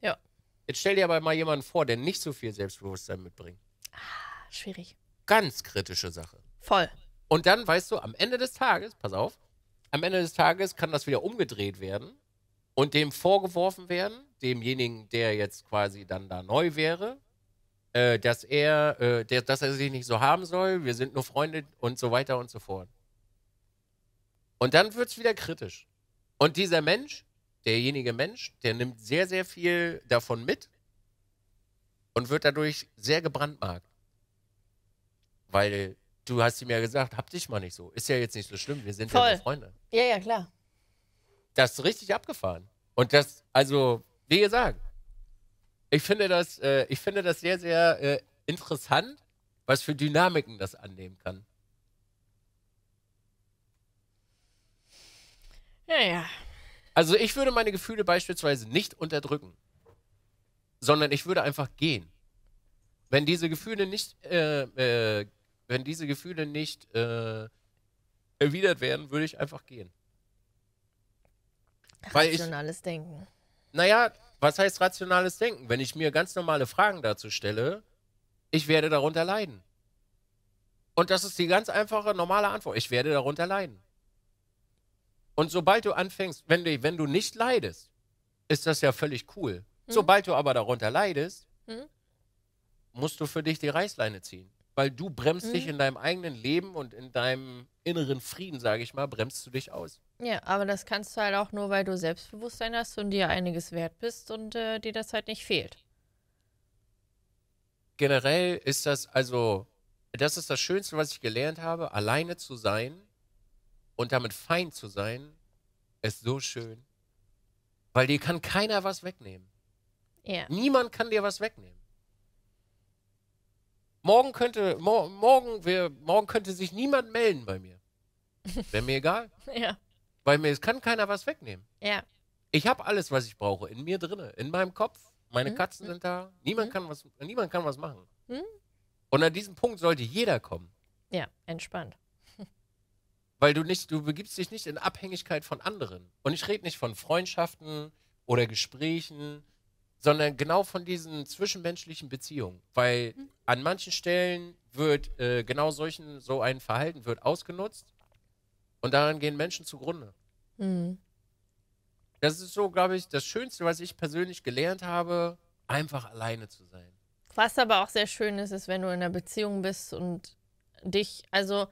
Ja. Jetzt stell dir aber mal jemanden vor, der nicht so viel Selbstbewusstsein mitbringt.
Ah schwierig.
Ganz kritische Sache. Voll. Und dann weißt du, am Ende des Tages, pass auf, am Ende des Tages kann das wieder umgedreht werden und dem vorgeworfen werden, demjenigen, der jetzt quasi dann da neu wäre, äh, dass er, äh, der, dass er sich nicht so haben soll, wir sind nur Freunde und so weiter und so fort. Und dann wird es wieder kritisch. Und dieser Mensch, derjenige Mensch, der nimmt sehr, sehr viel davon mit und wird dadurch sehr gebrandmarkt. Weil du hast ihm ja gesagt, hab dich mal nicht so. Ist ja jetzt nicht so schlimm, wir sind Voll. ja nur Freunde.
Ja, ja, klar.
Das ist richtig abgefahren. Und das, also, wie gesagt, ich finde das, äh, ich finde das sehr, sehr äh, interessant, was für Dynamiken das annehmen kann. Ja, ja. Also ich würde meine Gefühle beispielsweise nicht unterdrücken, sondern ich würde einfach gehen. Wenn diese Gefühle nicht äh, äh wenn diese Gefühle nicht äh, erwidert werden, würde ich einfach gehen.
Rationales ich, Denken.
Naja, was heißt rationales Denken? Wenn ich mir ganz normale Fragen dazu stelle, ich werde darunter leiden. Und das ist die ganz einfache, normale Antwort. Ich werde darunter leiden. Und sobald du anfängst, wenn du, wenn du nicht leidest, ist das ja völlig cool. Hm. Sobald du aber darunter leidest, hm. musst du für dich die Reißleine ziehen weil du bremst mhm. dich in deinem eigenen Leben und in deinem inneren Frieden, sage ich mal, bremst du dich aus.
Ja, aber das kannst du halt auch nur, weil du Selbstbewusstsein hast und dir einiges wert bist und äh, dir das halt nicht fehlt.
Generell ist das also, das ist das Schönste, was ich gelernt habe, alleine zu sein und damit fein zu sein, ist so schön. Weil dir kann keiner was wegnehmen. Ja. Niemand kann dir was wegnehmen. Morgen könnte, mor morgen, wir, morgen könnte sich niemand melden bei mir. (laughs) Wäre mir egal. ja. Weil mir es kann keiner was wegnehmen. Ja. Ich habe alles, was ich brauche, in mir drinne, in meinem
Kopf. Meine mhm. Katzen sind da.
Niemand mhm. kann was, niemand kann was machen. Mhm. Und an diesem Punkt sollte jeder kommen.
Ja, entspannt. (laughs)
Weil du nicht, du begibst dich nicht in Abhängigkeit von anderen. Und ich rede nicht von Freundschaften oder Gesprächen sondern genau von diesen zwischenmenschlichen Beziehungen. Weil mhm. an manchen Stellen wird äh, genau solchen, so ein Verhalten wird ausgenutzt und daran gehen Menschen zugrunde. Mhm. Das ist so, glaube ich, das Schönste, was ich persönlich gelernt habe, einfach alleine zu sein.
Was aber auch sehr schön ist, ist, wenn du in einer Beziehung bist und dich, also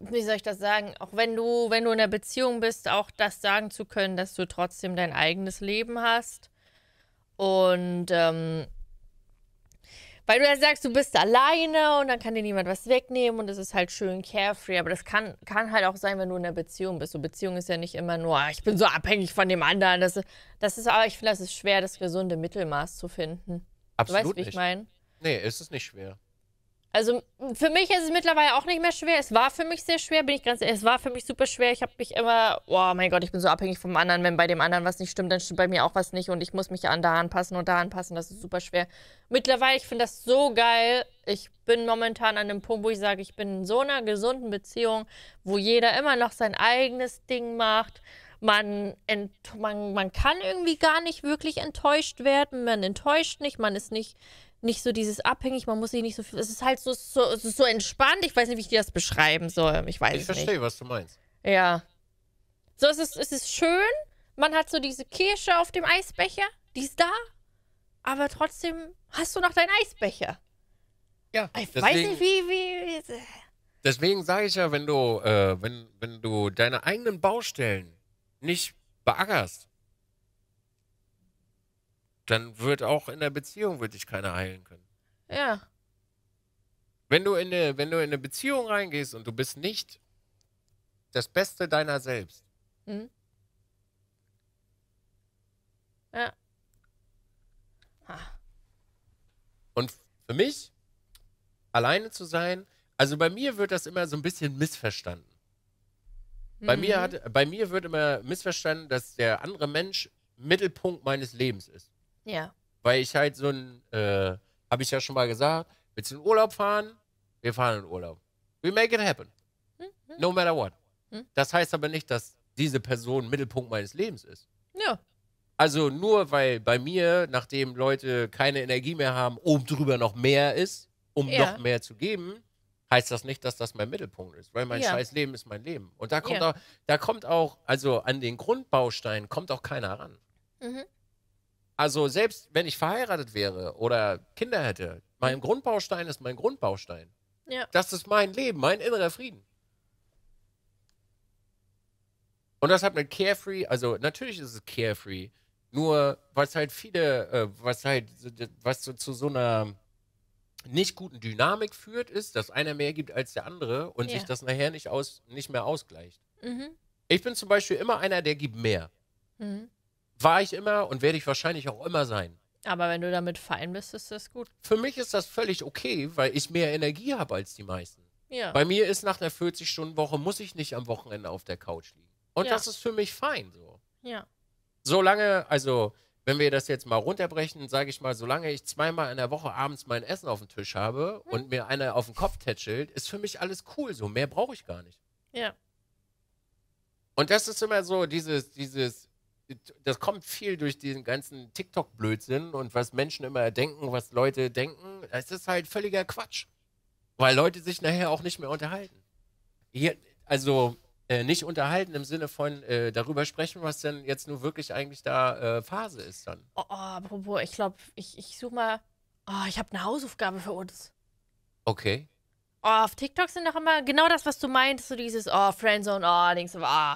wie soll ich das sagen, auch wenn du, wenn du in einer Beziehung bist, auch das sagen zu können, dass du trotzdem dein eigenes Leben hast und ähm, weil du ja sagst, du bist alleine und dann kann dir niemand was wegnehmen und es ist halt schön carefree. Aber das kann, kann halt auch sein, wenn du in einer Beziehung bist. So Beziehung ist ja nicht immer nur, ah, ich bin so abhängig von dem anderen. Das, das ist aber, ich finde, das ist schwer, das gesunde Mittelmaß zu finden. Absolut. Du weißt, wie ich meine?
Nee, ist es nicht schwer.
Also für mich ist es mittlerweile auch nicht mehr schwer. Es war für mich sehr schwer, bin ich ganz ehrlich. Es war für mich super schwer. Ich habe mich immer, oh mein Gott, ich bin so abhängig vom anderen. Wenn bei dem anderen was nicht stimmt, dann stimmt bei mir auch was nicht. Und ich muss mich an da anpassen und da anpassen. Das ist super schwer. Mittlerweile, ich finde das so geil. Ich bin momentan an dem Punkt, wo ich sage, ich bin in so einer gesunden Beziehung, wo jeder immer noch sein eigenes Ding macht. Man, man, man kann irgendwie gar nicht wirklich enttäuscht werden. Man enttäuscht nicht, man ist nicht nicht so dieses abhängig, man muss sich nicht so viel. Es ist halt so, so, es ist so entspannt. Ich weiß nicht, wie ich dir das beschreiben soll. Ich weiß ich verstehe, was du meinst. Ja. So, es ist, es ist schön. Man hat so diese Kirsche auf dem Eisbecher. Die ist da. Aber trotzdem hast du noch deinen Eisbecher.
Ja. Ich
deswegen, weiß nicht,
wie, wie.
Deswegen sage ich ja, wenn du, äh, wenn, wenn du deine eigenen Baustellen nicht beackerst, dann wird auch in der Beziehung wird dich keiner heilen können. Ja. Wenn du, in eine, wenn du in eine Beziehung reingehst und du bist nicht das Beste deiner selbst.
Mhm. Ja. Ha.
Und für mich, alleine zu sein, also bei mir wird das immer so ein bisschen missverstanden. Mhm. Bei, mir mhm. hat, bei mir wird immer missverstanden, dass der andere Mensch Mittelpunkt meines Lebens ist. Ja. Weil ich halt so ein, äh, habe ich ja schon mal gesagt, willst du in Urlaub fahren? Wir fahren in Urlaub. We make it happen. Mhm. No matter what. Mhm. Das heißt aber nicht, dass diese Person Mittelpunkt meines Lebens ist. Ja. Also nur weil bei mir, nachdem Leute keine Energie mehr haben, oben drüber noch mehr ist, um ja. noch mehr zu geben, heißt das nicht, dass das mein Mittelpunkt ist, weil mein ja. scheiß Leben ist mein Leben. Und da kommt ja. auch, da kommt auch, also an den Grundbaustein kommt auch keiner ran. Mhm. Also selbst wenn ich verheiratet wäre oder Kinder hätte, mein Grundbaustein ist mein Grundbaustein. Ja. Das ist mein Leben, mein innerer Frieden. Und das hat mit Carefree, also natürlich ist es Carefree, nur was halt viele, äh, was halt, was so zu so einer nicht guten Dynamik führt, ist, dass einer mehr gibt als der andere und ja. sich das nachher nicht, aus, nicht mehr ausgleicht. Mhm. Ich bin zum Beispiel immer einer, der gibt mehr. Mhm. War ich immer und werde ich wahrscheinlich auch immer sein.
Aber wenn du damit fein bist, ist das gut.
Für mich ist das völlig okay, weil ich mehr Energie habe als die meisten. Ja. Bei mir ist nach der 40-Stunden-Woche, muss ich nicht am Wochenende auf der Couch liegen. Und ja. das ist für mich fein so. Ja. Solange, also, wenn wir das jetzt mal runterbrechen, sage ich mal, solange ich zweimal in der Woche abends mein Essen auf dem Tisch habe hm. und mir einer auf den Kopf tätschelt, ist für mich alles cool so. Mehr brauche ich gar nicht. Ja. Und das ist immer so dieses, dieses, das kommt viel durch diesen ganzen TikTok-Blödsinn und was Menschen immer denken, was Leute denken. Es ist halt völliger Quatsch. Weil Leute sich nachher auch nicht mehr unterhalten. Hier, also äh, nicht unterhalten im Sinne von äh, darüber sprechen, was denn jetzt nur wirklich eigentlich da äh, Phase ist dann.
Oh, oh apropos, ich glaube, ich, ich suche mal. Oh, ich habe eine Hausaufgabe für uns. Okay. Oh, auf TikTok sind doch immer genau das, was du meinst, so dieses, oh, Friendzone, oh, Dings, oh.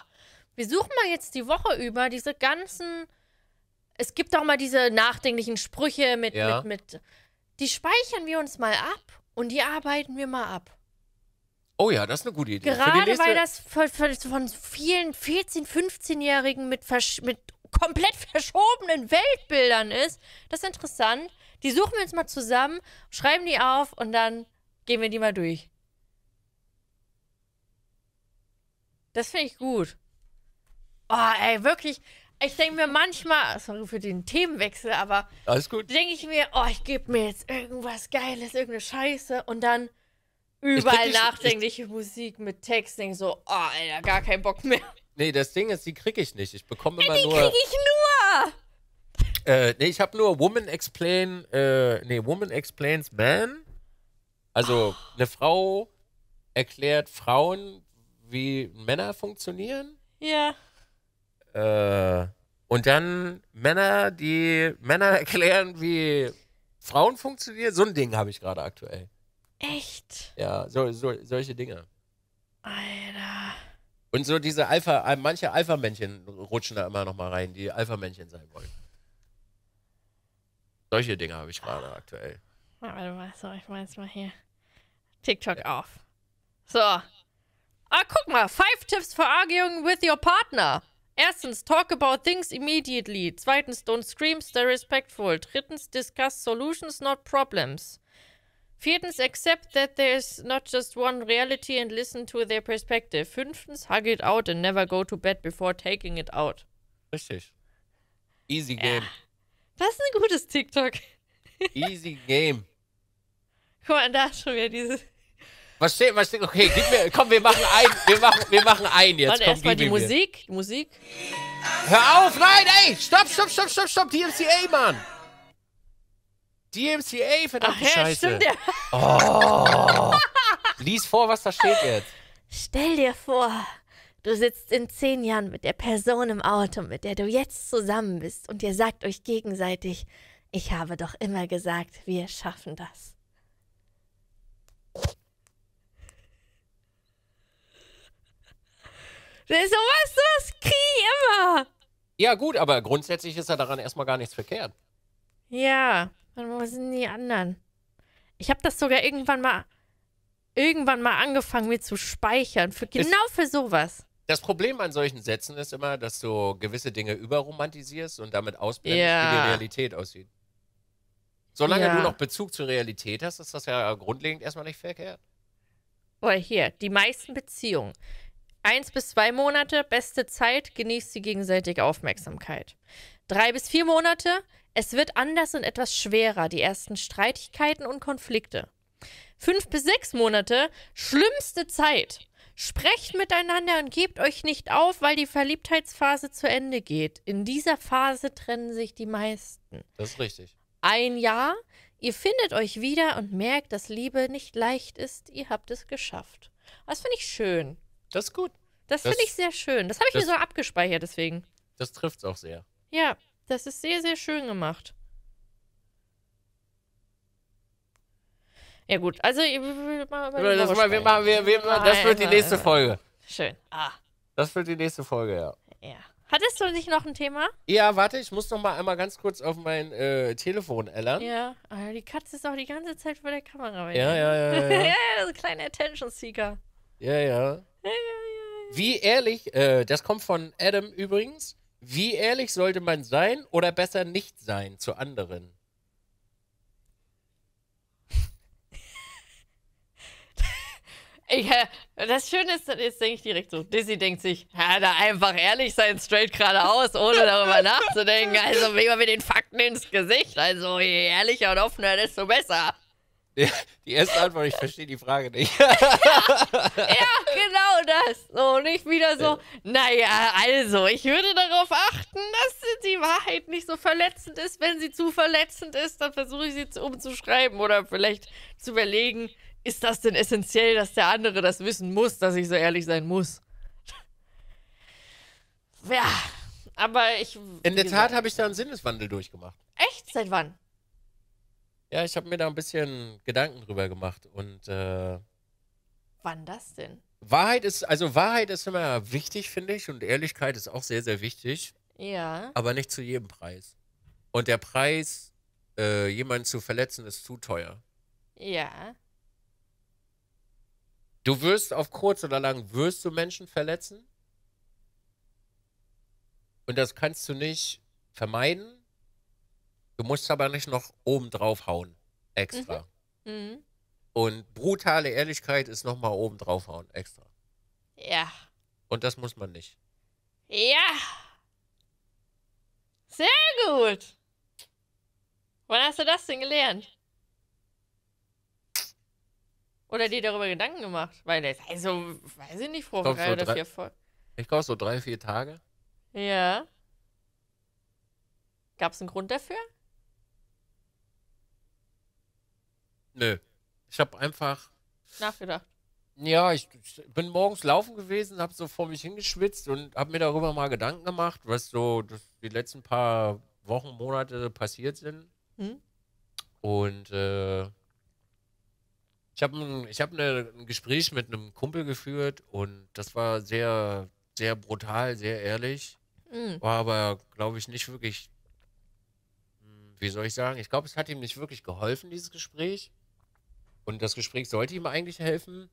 Wir suchen mal jetzt die Woche über diese ganzen. Es gibt auch mal diese nachdenklichen Sprüche mit, ja. mit, mit. Die speichern wir uns mal ab und die arbeiten wir mal ab.
Oh ja, das ist eine gute Idee. Gerade weil das
von, von vielen 14-, 15-Jährigen mit, mit komplett (laughs) verschobenen Weltbildern ist. Das ist interessant. Die suchen wir uns mal zusammen, schreiben die auf und dann gehen wir die mal durch. Das finde ich gut. Oh, ey, wirklich. Ich denke mir manchmal, sorry für den Themenwechsel, aber alles gut. Denke ich mir, oh, ich gebe mir jetzt irgendwas Geiles, irgendeine Scheiße und dann überall nachdenkliche ich, Musik mit Text, denk so, oh, Alter, gar keinen Bock mehr.
Nee, das Ding ist, die kriege ich nicht. Ich bekomme immer ja, die nur. Die kriege ich nur. Äh, nee, ich habe nur Woman Explain, äh, nee, Woman Explains Man. Also oh. eine Frau erklärt Frauen, wie Männer funktionieren. Ja. Äh, und dann Männer, die Männer (laughs) erklären, wie Frauen funktionieren. So ein Ding habe ich gerade aktuell.
Echt?
Ja, so, so, solche Dinge.
Alter.
Und so diese Alpha, äh, manche Alpha-Männchen rutschen da immer noch mal rein, die Alpha-Männchen sein wollen. Solche Dinge habe ich gerade aktuell.
Na, warte mal, so, ich mach jetzt mal hier TikTok ja. auf. So. Ah, guck mal, Five Tips for Arguing with Your Partner. Erstens, talk about things immediately. Zweitens, don't scream, stay respectful. Drittens, discuss solutions, not problems. Viertens, accept that there's not just one reality and listen to their perspective. Fünftens, hug it out and never go to bed before taking it out. Richtig. Easy game. Ja. Das ist ein gutes TikTok. Easy game. Guck mal, da ist schon wieder
dieses. Was steht, was steht, okay, gib mir, komm, wir machen ein, wir machen, wir machen ein jetzt. Warte, erstmal die Musik,
die Musik. Hör auf, nein, ey, stopp, stopp, stopp, stopp, stopp, DMCA, Mann. DMCA, verdammte Ach, Scheiße. Ja,
oh.
Lies vor, was da steht jetzt.
Stell dir vor, du sitzt in zehn Jahren mit der Person im Auto, mit der du jetzt zusammen bist und ihr sagt euch gegenseitig, ich habe doch immer gesagt, wir schaffen das. Das ist so was, sowas krieg ich immer.
Ja, gut, aber grundsätzlich ist ja daran erstmal gar nichts verkehrt.
Ja, und wo sind die anderen? Ich habe das sogar irgendwann mal irgendwann mal angefangen, mir zu speichern. Für, genau ist, für sowas. Das Problem
an solchen Sätzen ist immer, dass du gewisse Dinge überromantisierst und damit ausblendest, ja. wie die Realität aussieht. Solange ja. du noch Bezug zur Realität hast, ist das ja grundlegend erstmal nicht
verkehrt.
Oh, hier, die meisten Beziehungen Eins bis zwei Monate, beste Zeit, genießt die gegenseitige Aufmerksamkeit. Drei bis vier Monate, es wird anders und etwas schwerer, die ersten Streitigkeiten und Konflikte. Fünf bis sechs Monate, schlimmste Zeit. Sprecht miteinander und gebt euch nicht auf, weil die Verliebtheitsphase zu Ende geht. In dieser Phase trennen sich die meisten. Das ist richtig. Ein Jahr, ihr findet euch wieder und merkt, dass Liebe nicht leicht ist, ihr habt es geschafft. Das finde ich schön. Das ist gut. Das, das finde ich sehr schön. Das habe ich das, mir so abgespeichert, deswegen.
Das trifft es auch sehr.
Ja, das ist sehr, sehr schön gemacht. Ja, gut. Also, ich, wir machen, wir das, mal, wir machen, wir, wir, das wird die nächste Folge. Schön. Ah. Das wird
die nächste Folge, ja. Ja.
Hattest du nicht noch ein Thema?
Ja, warte, ich muss noch mal einmal ganz kurz auf mein äh, Telefon ällern. Ja,
ah, die Katze ist auch die ganze Zeit vor der Kamera. Ja, ja, ja. Ja, ja, ja, ja. so kleine Attention Seeker.
Ja, ja. Wie ehrlich, äh, das kommt von Adam übrigens. Wie ehrlich sollte man sein oder besser nicht sein zu anderen? (laughs)
Ich, äh, das Schöne ist, dann ist, denke ich direkt so, Dizzy denkt sich, ja, da einfach ehrlich sein, straight geradeaus, ohne darüber nachzudenken. Also wie man mit den Fakten ins Gesicht. Also je ehrlicher und offener, desto besser.
Die erste Antwort, ich verstehe die Frage nicht. (laughs) ja,
genau das. So, nicht wieder so, naja, also, ich würde darauf achten, dass die Wahrheit nicht so verletzend ist. Wenn sie zu verletzend ist, dann versuche ich sie umzuschreiben oder vielleicht zu überlegen, ist das denn essentiell, dass der andere das wissen muss, dass ich so ehrlich sein muss? Ja, aber ich. In der Tat
habe ich da einen Sinneswandel durchgemacht.
Echt? Seit wann? Ja, ich habe mir da ein bisschen
Gedanken drüber gemacht und äh,
Wann das denn?
Wahrheit ist, also Wahrheit ist immer wichtig, finde ich, und Ehrlichkeit ist auch sehr, sehr wichtig, Ja. aber nicht zu jedem Preis. Und der Preis, äh, jemanden zu verletzen, ist zu teuer. Ja. Du wirst auf kurz oder lang, wirst du Menschen verletzen. Und das kannst du nicht vermeiden. Du musst aber nicht noch oben drauf hauen. Extra. Mhm. Mhm. Und brutale Ehrlichkeit ist nochmal oben drauf hauen. Extra. Ja. Und das muss man nicht.
Ja. Sehr gut. Wann hast du das denn gelernt? Oder dir darüber Gedanken gemacht? Weil das, also, weiß ich nicht, vor ich drei so oder drei, vier Folgen.
Ich glaube so drei, vier Tage.
Ja. Gab es einen Grund dafür?
Nö. Ich habe einfach. Nachgedacht. Ja, ich, ich, bin morgens laufen gewesen, habe so vor mich hingeschwitzt und habe mir darüber mal Gedanken gemacht, was so die letzten paar Wochen, Monate passiert sind. Hm? Und äh, ich habe ein, hab ne, ein Gespräch mit einem Kumpel geführt und das war sehr, sehr brutal, sehr ehrlich. Mhm. War aber, glaube ich, nicht wirklich, hm, wie soll ich sagen, ich glaube, es hat ihm nicht wirklich geholfen, dieses Gespräch. Und das Gespräch sollte ihm eigentlich helfen.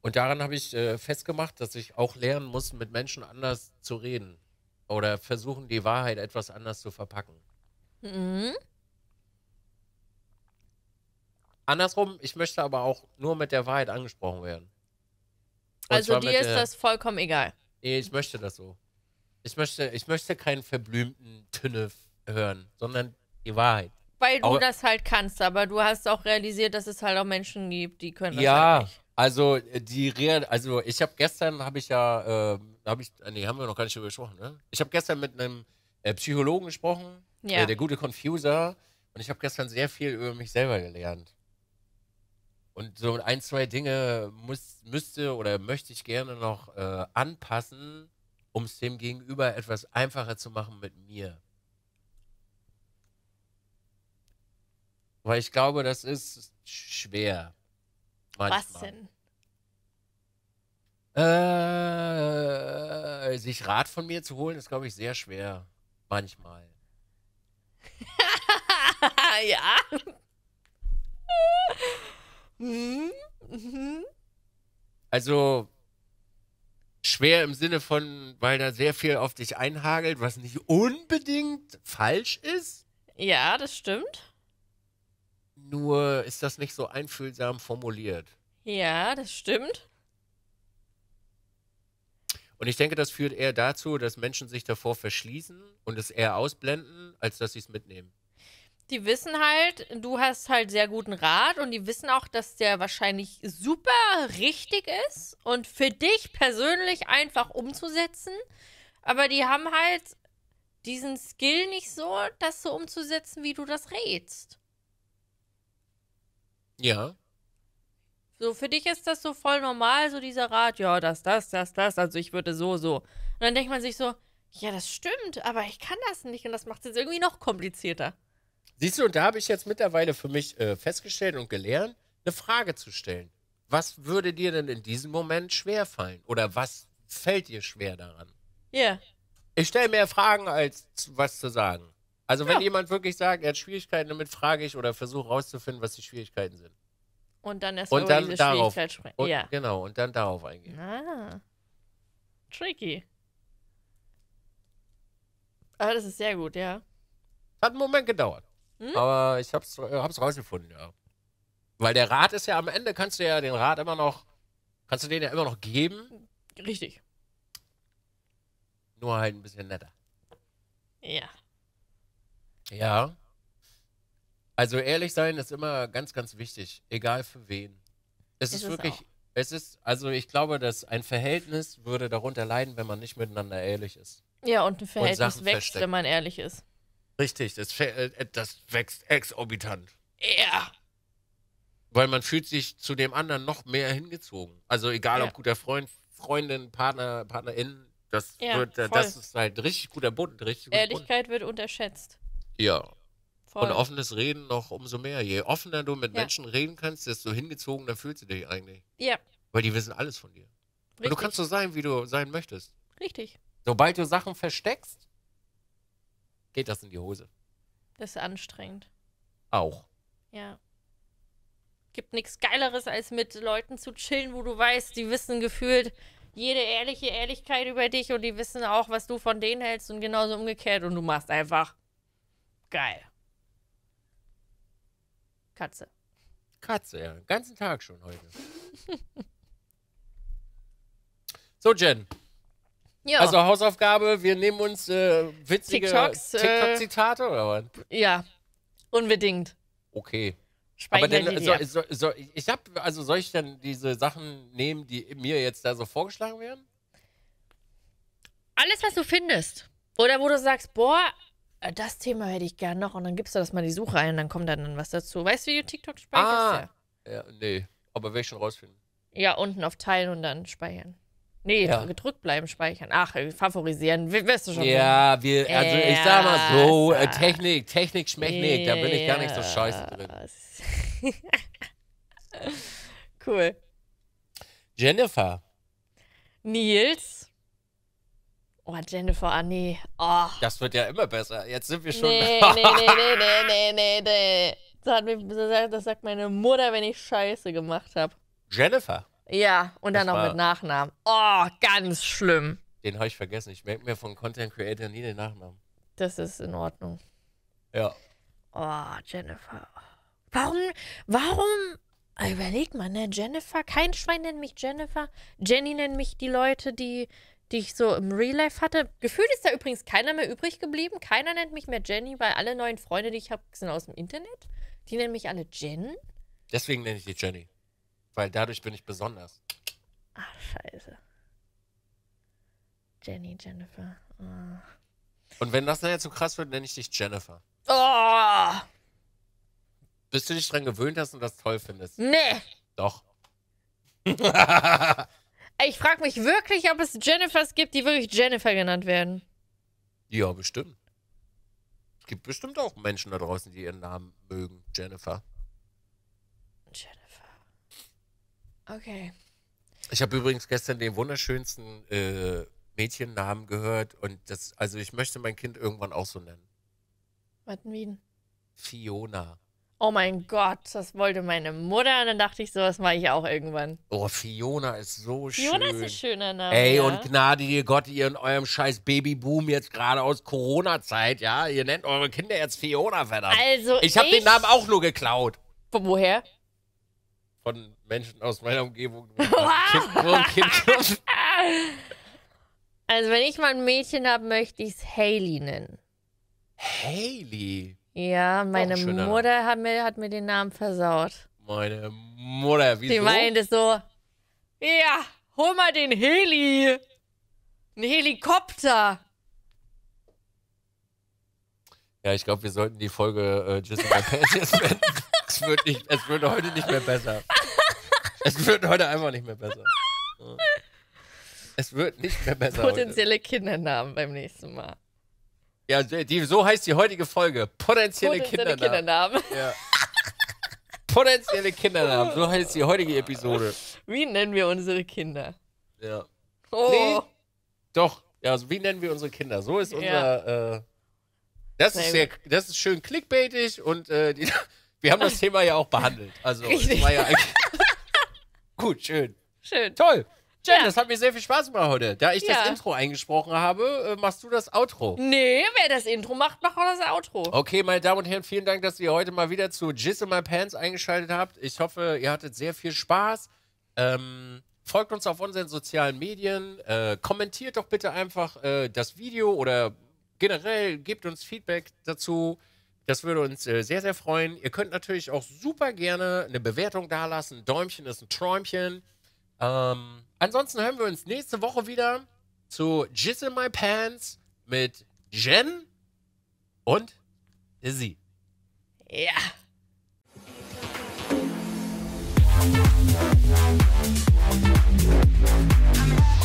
Und daran habe ich äh, festgemacht, dass ich auch lernen muss, mit Menschen anders zu reden. Oder versuchen, die Wahrheit etwas anders zu verpacken. Mhm. Andersrum, ich möchte aber auch nur mit der Wahrheit angesprochen werden. Und also dir mit, ist das
vollkommen egal.
Nee, ich möchte das so. Ich möchte, ich möchte keinen verblümten Tünne hören, sondern die Wahrheit. Weil du auch, das
halt kannst, aber du hast auch realisiert, dass es halt auch Menschen gibt, die können das ja, halt
nicht. Also äh, die Real, also ich habe gestern habe ich ja, äh, habe ich, äh, nee, haben wir noch gar nicht drüber gesprochen, ne? Ich habe gestern mit einem äh, Psychologen gesprochen, ja. äh, der gute Confuser, und ich habe gestern sehr viel über mich selber gelernt. Und so ein, zwei Dinge muss, müsste oder möchte ich gerne noch äh, anpassen, um es dem Gegenüber etwas einfacher zu machen mit mir. Weil ich glaube, das ist schwer. Manchmal. Was denn? Äh, sich Rat von mir zu holen, ist, glaube ich, sehr schwer. Manchmal.
(laughs) ja.
Also schwer im Sinne von, weil da sehr viel auf dich einhagelt, was nicht
unbedingt falsch ist. Ja, das stimmt.
Nur ist das nicht so einfühlsam formuliert.
Ja, das stimmt.
Und ich denke, das führt eher dazu, dass Menschen sich davor verschließen und es eher ausblenden, als dass sie es mitnehmen.
Die wissen halt, du hast halt sehr guten Rat und die wissen auch, dass der wahrscheinlich super richtig ist und für dich persönlich einfach umzusetzen. Aber die haben halt diesen Skill nicht so, das so umzusetzen, wie du das rätst. Ja. So, für dich ist das so voll normal, so dieser Rat, ja, das, das, das, das, also ich würde so, so. Und dann denkt man sich so, ja, das stimmt, aber ich kann das nicht und das macht es jetzt irgendwie noch komplizierter.
Siehst du, und da habe ich jetzt mittlerweile für mich äh, festgestellt und gelernt, eine Frage zu stellen. Was würde dir denn in diesem Moment schwerfallen? Oder was fällt dir schwer daran? Ja. Yeah. Ich stelle mehr Fragen, als was zu sagen. Also wenn ja. jemand wirklich sagt, er hat Schwierigkeiten, damit frage ich oder versuche rauszufinden, was die Schwierigkeiten sind.
Und dann erst und dann diese darauf, Schwierigkeit sprechen. ja.
Genau, und dann darauf eingehen.
Ah. Tricky. Aber ah, das ist sehr gut, ja.
Hat einen Moment gedauert. Hm? Aber ich hab's, äh, hab's rausgefunden, ja. Weil der Rat ist ja am Ende, kannst du ja den Rat immer noch, kannst du den ja immer noch geben. Richtig. Nur halt ein bisschen netter. Ja. Ja. Also ehrlich sein ist immer ganz, ganz wichtig, egal für wen. Es ist, ist wirklich, es, es ist, also ich glaube, dass ein Verhältnis würde darunter leiden, wenn man nicht miteinander ehrlich ist. Ja, und ein Verhältnis und wächst, versteckt. wenn man ehrlich ist. Richtig, das, äh, äh, das wächst exorbitant. Ja. Weil man fühlt sich zu dem anderen noch mehr hingezogen. Also egal ja. ob guter Freund, Freundin, Partner, Partnerin, das ja, wird, äh, das ist halt richtig guter Bund. richtig
Ehrlichkeit Boden. wird unterschätzt.
Ja. Voll. Und offenes Reden noch umso mehr. Je offener du mit ja. Menschen reden kannst, desto hingezogener fühlst du dich eigentlich. Ja. Weil die wissen alles von dir. Richtig. Und du kannst so sein, wie du sein möchtest. Richtig. Sobald du Sachen versteckst, geht das in die Hose.
Das ist anstrengend. Auch. Ja. Gibt nichts Geileres, als mit Leuten zu chillen, wo du weißt, die wissen gefühlt jede ehrliche Ehrlichkeit über dich und die wissen auch, was du von denen hältst und genauso umgekehrt und du machst einfach Geil. Katze. Katze, ja. Den ganzen Tag schon heute. (laughs) so, Jen.
Ja. Also Hausaufgabe, wir nehmen uns äh, witzige äh, TikTok-Zitate äh, oder was?
Ja, unbedingt.
Okay. Speichern Aber dann, so, so, so, ich habe, also soll ich dann diese Sachen nehmen, die mir jetzt da so vorgeschlagen werden?
Alles, was du findest. Oder wo du sagst, boah, äh, das Thema hätte ich gern noch und dann gibst du das mal die Suche ein und dann kommt dann was dazu. Weißt du, wie du TikTok speicherst? Ah,
ja.
ja, nee, aber werde ich schon rausfinden.
Ja, unten auf Teilen und dann speichern. Nee, ja. gedrückt bleiben, speichern. Ach, äh, favorisieren, wirst du schon. Ja, so. wir, also ich sag mal so, äh, Technik, Technik, Schmechnik, da bin ich gar nicht so scheiße drin. (laughs) cool.
Jennifer.
Nils. Oh, Jennifer Annie. Ah,
oh. Ah. Das wird ja immer besser. Jetzt sind wir schon. (laughs) Nee, nee, nee, nee,
nee, nee, nee. Das, hat mich, das sagt meine Mutter, wenn ich Scheiße gemacht habe. Jennifer? Ja, und dann das noch mit Nachnamen. Oh, ganz schlimm.
Den habe ich vergessen. Ich merke mir von Content Creator nie den Nachnamen.
Das ist in Ordnung. Ja. Oh, Jennifer. Warum, warum, überleg mal, ne, Jennifer, kein Schwein nennt mich Jennifer. Jenny nennt mich die Leute, die die ich so im Real Life hatte. Gefühlt ist da übrigens keiner mehr übrig geblieben. Keiner nennt mich mehr Jenny, weil alle neuen Freunde, die ich habe, sind aus dem Internet. Die nennen mich alle Jen.
Deswegen nenne ich die Jenny. Weil dadurch bin ich besonders.
Ach, scheiße. Jenny, Jennifer. Oh.
Und wenn das jetzt so krass wird, nenne ich dich Jennifer.
Oh!
Bis du dich dran gewöhnt hast und das toll findest. Nee. Doch. (laughs)
Ich frage mich wirklich, ob es Jennifers gibt, die wirklich Jennifer genannt werden.
Ja, bestimmt. Es gibt bestimmt auch Menschen da draußen, die ihren Namen mögen. Jennifer.
Jennifer. Okay.
Ich habe übrigens gestern den wunderschönsten äh, Mädchennamen gehört und das, also ich möchte mein Kind irgendwann auch so nennen. Warten, Fiona.
Oh mein Gott, das wollte meine Mutter. Und dann dachte ich sowas mache ich auch irgendwann.
Oh, Fiona ist so schön. Fiona ist ein schöner Name. Ey, ja. und Gnade dir Gott, ihr in eurem scheiß Babyboom jetzt gerade aus Corona-Zeit, ja? Ihr nennt eure Kinder jetzt Fiona, verdammt. Also ich habe ich... den Namen auch nur geklaut. Von woher? Von Menschen aus meiner Umgebung. (laughs) also
wenn ich mal ein Mädchen habe, möchte ich es Haley nennen.
Haley? Ja, meine Mutter
hat mir, hat mir den Namen versaut.
Meine Mutter, wieso? Die meinte
so, ja, hol mal den Heli. Ein Helikopter.
Ja, ich glaube, wir sollten die Folge äh, Just My Pants jetzt es, wird nicht, es wird heute nicht mehr besser. Es wird heute einfach nicht mehr besser. Es wird nicht mehr besser. Potenzielle
heute. Kindernamen beim nächsten Mal.
Ja, die, so heißt die heutige Folge. Potenzielle, Potenzielle Kindernamen. Kindernamen. Ja. Potenzielle Kindernamen, so heißt die heutige Episode.
Wie nennen wir unsere Kinder? Ja. Oh. Nee,
doch, ja, also wie nennen wir unsere Kinder? So ist unser. Ja. Äh, das, ist sehr, das ist schön clickbaitig und äh, die, (laughs) wir haben das Thema ja auch behandelt. Also, Richtig. es war ja eigentlich. (laughs) gut, schön. Schön. Toll. Jen, ja. das hat mir sehr viel Spaß gemacht heute. Da ich ja. das Intro eingesprochen habe, äh, machst du das Outro.
Nee, wer das Intro macht, macht auch das Outro.
Okay, meine Damen und Herren, vielen Dank, dass ihr heute mal wieder zu Jizz in My Pants eingeschaltet habt. Ich hoffe, ihr hattet sehr viel Spaß. Ähm, folgt uns auf unseren sozialen Medien. Äh, kommentiert doch bitte einfach äh, das Video oder generell gebt uns Feedback dazu. Das würde uns äh, sehr, sehr freuen. Ihr könnt natürlich auch super gerne eine Bewertung dalassen. Däumchen ist ein Träumchen. Ähm, ansonsten hören wir uns nächste Woche wieder zu Jizz in My Pants mit Jen und Izzy.
Ja. I'm